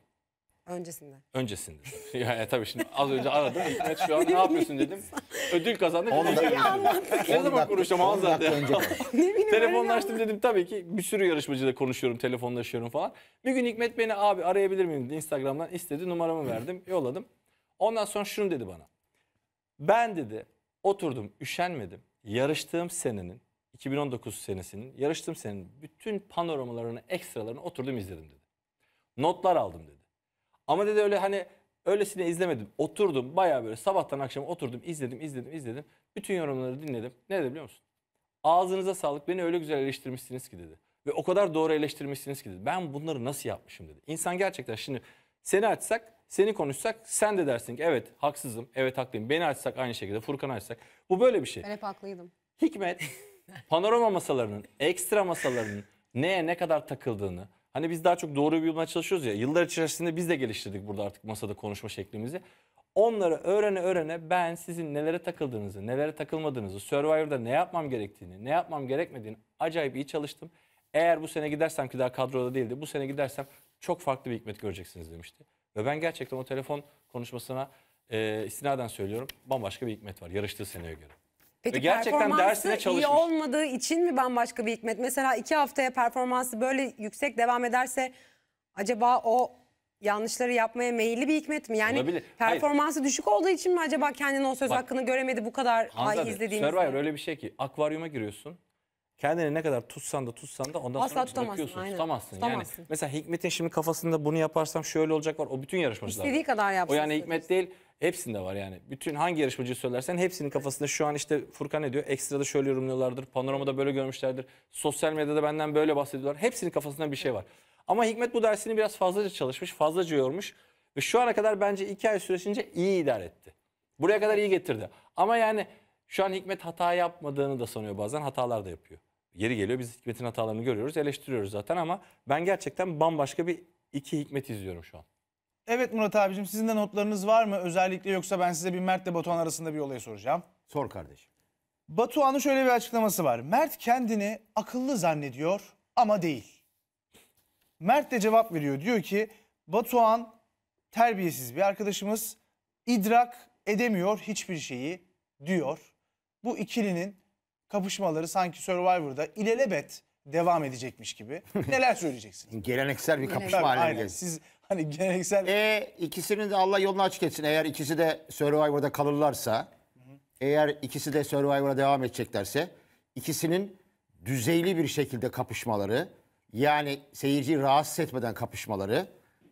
Öncesinde. Öncesinde. yani tabii şimdi az önce aradım. Hikmet şu an ne yapıyorsun dedim. Ödül kazandık. Ne Ne zaman konuşacağım Hanzade? Telefonlaştım dedim tabii ki bir sürü yarışmacıyla konuşuyorum, telefonlaşıyorum falan. Bir gün Hikmet beni abi arayabilir miyim dedi Instagram'dan istedi numaramı verdim, yolladım. Ondan sonra şunu dedi bana. Ben dedi oturdum, üşenmedim. Yarıştığım senenin 2019 senesinin yarıştığım senenin bütün panoramalarını, ekstralarını oturdum izledim dedi. Notlar aldım dedi. Ama dedi öyle hani öylesine izlemedim. Oturdum bayağı böyle sabahtan akşam oturdum izledim izledim izledim. Bütün yorumları dinledim. Ne dedi biliyor musun? Ağzınıza sağlık beni öyle güzel eleştirmişsiniz ki dedi. Ve o kadar doğru eleştirmişsiniz ki dedi. Ben bunları nasıl yapmışım dedi. İnsan gerçekten şimdi seni açsak seni konuşsak sen de dersin ki evet haksızım evet haklıyım. Beni açsak aynı şekilde Furkan açsak. Bu böyle bir şey. Ben hep haklıydım. Hikmet panorama masalarının ekstra masalarının neye ne kadar takıldığını Hani biz daha çok doğru bir bulmaya çalışıyoruz ya. Yıllar içerisinde biz de geliştirdik burada artık masada konuşma şeklimizi. Onları öğrene öğrene ben sizin nelere takıldığınızı, nelere takılmadığınızı, Survivor'da ne yapmam gerektiğini, ne yapmam gerekmediğini acayip iyi çalıştım. Eğer bu sene gidersem ki daha kadroda değildi, bu sene gidersem çok farklı bir hikmet göreceksiniz demişti. Ve ben gerçekten o telefon konuşmasına e, istinaden söylüyorum bambaşka bir hikmet var yarıştığı seneye göre. Peki Ve gerçekten dersine çalışmış. iyi olmadığı için mi bambaşka bir hikmet? Mesela iki haftaya performansı böyle yüksek devam ederse acaba o yanlışları yapmaya meyilli bir hikmet mi? Yani Olabilir. performansı düşük olduğu için mi acaba kendini o söz Bak, hakkını göremedi bu kadar ay izlediğimizde? Survivor öyle bir şey ki akvaryuma giriyorsun. Kendini ne kadar tutsan da tutsan da ondan Asla sonra tutamazsın, bırakıyorsun. Aynen. Tutamazsın. tutamazsın. Yani mesela Hikmet'in şimdi kafasında bunu yaparsam şöyle olacak var. O bütün yarışmacılar. İstediği kadar yapsın. O yani Hikmet değil. Hepsinde var yani. Bütün hangi yarışmacıyı söylersen hepsinin kafasında şu an işte Furkan ne diyor? Ekstra'da şöyle yorumluyorlardır. Panorama'da böyle görmüşlerdir. Sosyal medyada benden böyle bahsediyorlar. Hepsinin kafasında bir şey var. Ama Hikmet bu dersini biraz fazlaca çalışmış, fazlaca yormuş. Ve şu ana kadar bence iki ay süresince iyi idare etti. Buraya kadar iyi getirdi. Ama yani şu an Hikmet hata yapmadığını da sanıyor bazen. Hatalar da yapıyor. Yeri geliyor biz Hikmet'in hatalarını görüyoruz, eleştiriyoruz zaten ama ben gerçekten bambaşka bir iki Hikmet izliyorum şu an. Evet Murat abicim sizin de notlarınız var mı özellikle yoksa ben size bir Mert'le Batuhan arasında bir olayı soracağım. Sor kardeşim. Batuhan'ın şöyle bir açıklaması var. Mert kendini akıllı zannediyor ama değil. Mert de cevap veriyor. Diyor ki Batuhan terbiyesiz bir arkadaşımız idrak edemiyor hiçbir şeyi diyor. Bu ikilinin kapışmaları sanki Survivor'da ilelebet devam edecekmiş gibi. Neler söyleyeceksiniz? Geleneksel bir kapışma Tabii, haline aynen. Siz Hani geleneksel... E, ikisinin de Allah yolunu açık etsin. Eğer ikisi de Survivor'da kalırlarsa, eğer ikisi de Survivor'a devam edeceklerse, ikisinin düzeyli bir şekilde kapışmaları, yani seyirciyi rahatsız etmeden kapışmaları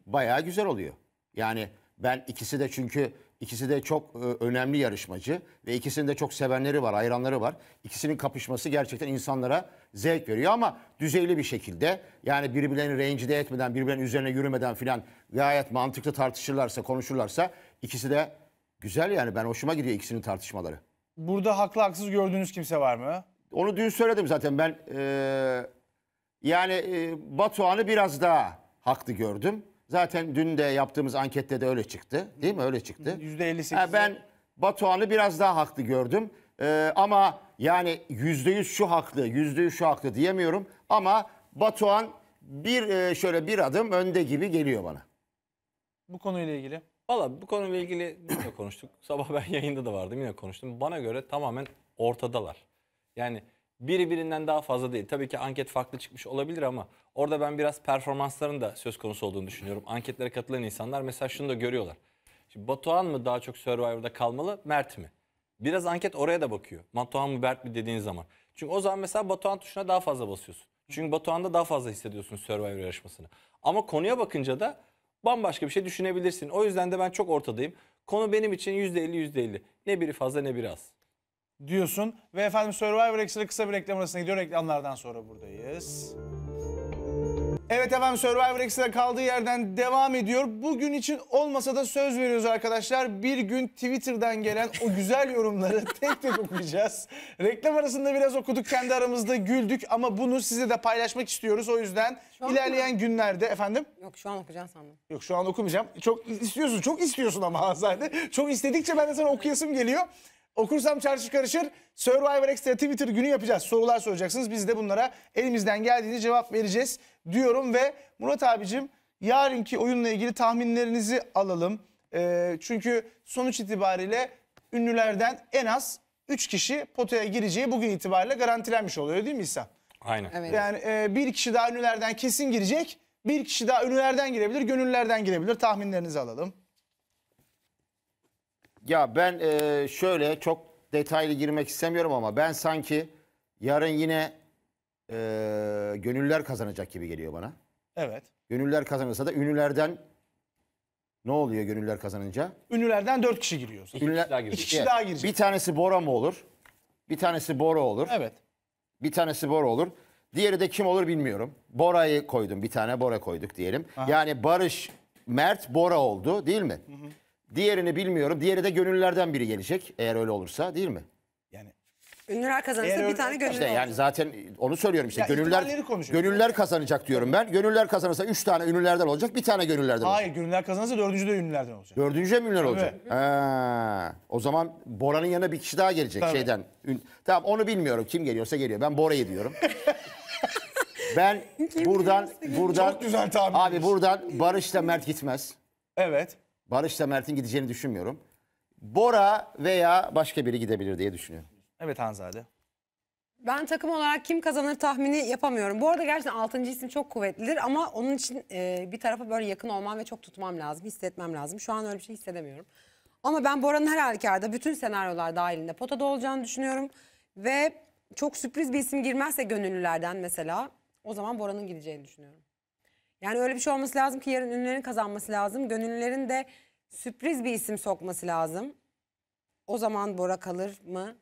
bayağı güzel oluyor. Yani ben ikisi de çünkü İkisi de çok e, önemli yarışmacı ve ikisinin de çok sevenleri var, hayranları var. İkisinin kapışması gerçekten insanlara zevk veriyor ama düzeyli bir şekilde yani birbirlerini rencide etmeden, birbirlerinin üzerine yürümeden filan gayet mantıklı tartışırlarsa, konuşurlarsa ikisi de güzel yani ben hoşuma gidiyor ikisinin tartışmaları. Burada haklı haksız gördüğünüz kimse var mı? Onu dün söyledim zaten ben e, yani e, Batuhan'ı biraz daha haklı gördüm. Zaten dün de yaptığımız ankette de öyle çıktı. Değil mi? Öyle çıktı. %58. ben Batuhan'ı biraz daha haklı gördüm. Ee, ama yani %100 şu haklı, %100 şu haklı diyemiyorum. Ama Batuhan bir e, şöyle bir adım önde gibi geliyor bana. Bu konuyla ilgili. Valla bu konuyla ilgili yine konuştuk. Sabah ben yayında da vardım yine konuştum. Bana göre tamamen ortadalar. Yani biri birinden daha fazla değil. Tabii ki anket farklı çıkmış olabilir ama orada ben biraz performansların da söz konusu olduğunu düşünüyorum. Anketlere katılan insanlar mesela şunu da görüyorlar. Şimdi Batuhan mı daha çok Survivor'da kalmalı, Mert mi? Biraz anket oraya da bakıyor. Batuhan mı Mert mi dediğin zaman. Çünkü o zaman mesela Batuhan tuşuna daha fazla basıyorsun. Çünkü Batuhan'da daha fazla hissediyorsun Survivor yarışmasını. Ama konuya bakınca da bambaşka bir şey düşünebilirsin. O yüzden de ben çok ortadayım. Konu benim için %50 %50. Ne biri fazla ne biri az diyorsun. Ve efendim Survivor Extra kısa bir reklam arasına gidiyor. Reklamlardan sonra buradayız. Evet efendim Survivor Extra kaldığı yerden devam ediyor. Bugün için olmasa da söz veriyoruz arkadaşlar. Bir gün Twitter'dan gelen o güzel yorumları tek tek okuyacağız. Reklam arasında biraz okuduk kendi aramızda güldük ama bunu size de paylaşmak istiyoruz. O yüzden Şu an ilerleyen günlerde efendim. Yok şu an okuyacağım sandım. Yok şu an okumayacağım. Çok istiyorsun çok istiyorsun ama zaten. Çok istedikçe ben de sana okuyasım geliyor. Okursam çarşı karışır. Survivor Extra Twitter günü yapacağız. Sorular soracaksınız. Biz de bunlara elimizden geldiğince cevap vereceğiz diyorum ve Murat abicim yarınki oyunla ilgili tahminlerinizi alalım. Ee, çünkü sonuç itibariyle ünlülerden en az 3 kişi potaya gireceği bugün itibariyle garantilenmiş oluyor değil mi İhsan? Aynen. Evet. Yani e, bir kişi daha ünlülerden kesin girecek. Bir kişi daha ünlülerden girebilir, gönüllerden girebilir. Tahminlerinizi alalım. Ya ben e, şöyle çok detaylı girmek istemiyorum ama ben sanki yarın yine e, gönüller kazanacak gibi geliyor bana. Evet. Gönüller kazanırsa da ünlülerden ne oluyor gönüller kazanınca? Ünlülerden dört kişi giriyor. İki Ünlüler, kişi daha girecek. İki kişi daha girecek. Bir tanesi Bora mı olur? Bir tanesi Bora olur. Evet. Bir tanesi Bora olur. Diğeri de kim olur bilmiyorum. Bora'yı koydum bir tane Bora koyduk diyelim. Yani Barış Mert Bora oldu değil mi? Diğerini bilmiyorum. Diğeri de gönüllerden biri gelecek eğer öyle olursa değil mi? Yani Ünlüler kazanırsa bir tane gönüllü İşte olur. yani zaten onu söylüyorum işte. Ya gönüller ihtimalleri konuşuyoruz. gönüller kazanacak diyorum ben. Gönüller kazanırsa 3 tane ünlülerden olacak, bir tane gönüllerden olacak. hayır gönüller kazanırsa dördüncü de ünlülerden olacak. Dördüncü mi ünlüler olacak? Ha, o zaman Bora'nın yanına bir kişi daha gelecek Tabii. şeyden. Ün- Tamam onu bilmiyorum. Kim geliyorsa geliyor. Ben Bora'yı diyorum. ben buradan buradan Çok güzel tahmin Abi ediyorsun. buradan Barış'la Mert gitmez. Evet. Barış Barış'la Mert'in gideceğini düşünmüyorum. Bora veya başka biri gidebilir diye düşünüyorum. Evet Hanzade. Ben takım olarak kim kazanır tahmini yapamıyorum. Bu arada gerçekten 6. isim çok kuvvetlidir ama onun için e, bir tarafa böyle yakın olmam ve çok tutmam lazım, hissetmem lazım. Şu an öyle bir şey hissedemiyorum. Ama ben Bora'nın her halükarda bütün senaryolar dahilinde potada olacağını düşünüyorum. Ve çok sürpriz bir isim girmezse gönüllülerden mesela o zaman Bora'nın gideceğini düşünüyorum. Yani öyle bir şey olması lazım ki yarın ünlülerin kazanması lazım. Gönüllülerin de sürpriz bir isim sokması lazım. O zaman Bora kalır mı?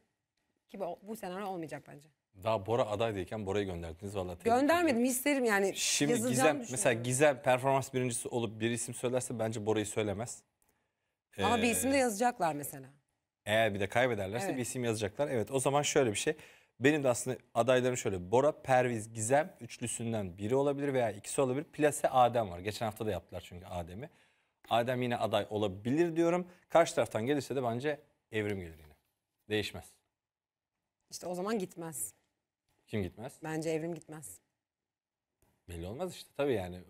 Ki bu, bu senaryo olmayacak bence. Daha Bora adaydıyken Bora'yı gönderdiniz vallahi. Göndermedim isterim yani. Şimdi Gizem mesela Gizem performans birincisi olup bir isim söylerse bence Bora'yı söylemez. Ee, Ama bir ee, isim de yazacaklar mesela. Eğer bir de kaybederlerse Evet. bir isim yazacaklar. Evet o zaman şöyle bir şey. Benim de aslında adaylarım şöyle. Bora, Perviz, Gizem üçlüsünden biri olabilir veya ikisi olabilir. Plase Adem var. Geçen hafta da yaptılar çünkü Adem'i. Adem yine aday olabilir diyorum. Karşı taraftan gelirse de bence evrim gelir yine. Değişmez. İşte o zaman gitmez. Kim gitmez? Bence evrim gitmez. Belli olmaz işte tabii yani.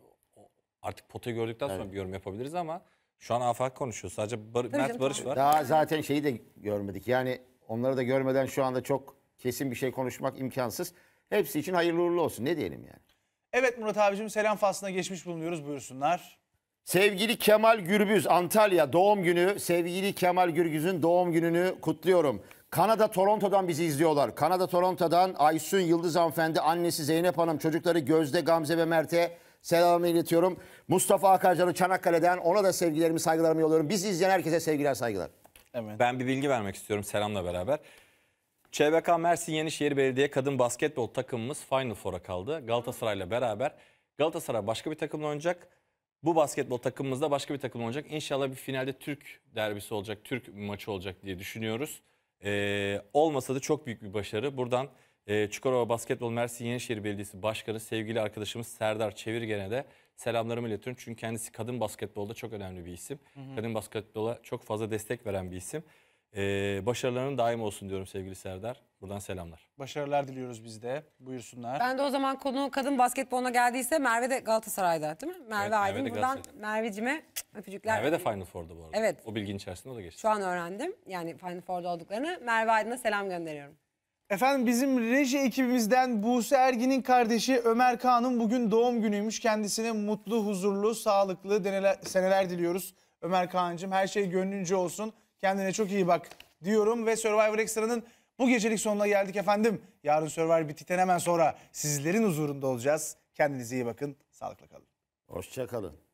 Artık potayı gördükten sonra Evet. bir yorum yapabiliriz ama şu an afak konuşuyor. Sadece Bar- Mert canım, Barış var. Daha zaten şeyi de görmedik. Yani onları da görmeden şu anda çok kesin bir şey konuşmak imkansız. Hepsi için hayırlı uğurlu olsun. Ne diyelim yani? Evet Murat abicim selam faslına geçmiş bulunuyoruz. Buyursunlar. Sevgili Kemal Gürbüz Antalya doğum günü. Sevgili Kemal Gürbüz'ün doğum gününü kutluyorum. Kanada Toronto'dan bizi izliyorlar. Kanada Toronto'dan Aysun Yıldız hanımefendi, annesi Zeynep Hanım, çocukları Gözde, Gamze ve Mert'e selamımı iletiyorum. Mustafa Akarcan'ı Çanakkale'den ona da sevgilerimi, saygılarımı yolluyorum. Bizi izleyen herkese sevgiler, saygılar. Evet. Ben bir bilgi vermek istiyorum selamla beraber. ÇBK Mersin Yenişehir Belediye Kadın Basketbol takımımız Final Four'a kaldı. Galatasaray'la beraber Galatasaray başka bir takımla oynayacak. Bu basketbol takımımız da başka bir takımla oynayacak. İnşallah bir finalde Türk derbisi olacak, Türk maçı olacak diye düşünüyoruz. Ee, olmasa da çok büyük bir başarı. Buradan e, Çukurova Basketbol Mersin Yenişehir Belediyesi Başkanı sevgili arkadaşımız Serdar Çevirgen'e de selamlarımı iletiyorum. Çünkü kendisi kadın basketbolda çok önemli bir isim. Hı hı. Kadın basketbola çok fazla destek veren bir isim. Ee, başarıların daim olsun diyorum sevgili Serdar. Buradan selamlar. Başarılar diliyoruz biz de. Buyursunlar. Ben de o zaman konu kadın basketboluna geldiyse Merve de Galatasaray'da değil mi? Merve evet, Aydın. Merve Buradan Mervecime öpücükler. Merve de Final Four'da bu arada. Evet. O bilginin içerisinde o da geçti. Şu an öğrendim. Yani Final Four'da olduklarını. Merve Aydın'a selam gönderiyorum. Efendim bizim reji ekibimizden Buse Ergin'in kardeşi Ömer Kağan'ın bugün doğum günüymüş. Kendisine mutlu, huzurlu, sağlıklı deneler, seneler diliyoruz. Ömer Kağan'cığım her şey gönlünce olsun. Kendine çok iyi bak diyorum ve Survivor Extra'nın bu gecelik sonuna geldik efendim. Yarın Survivor bittikten hemen sonra sizlerin huzurunda olacağız. Kendinize iyi bakın. Sağlıkla kalın. Hoşçakalın.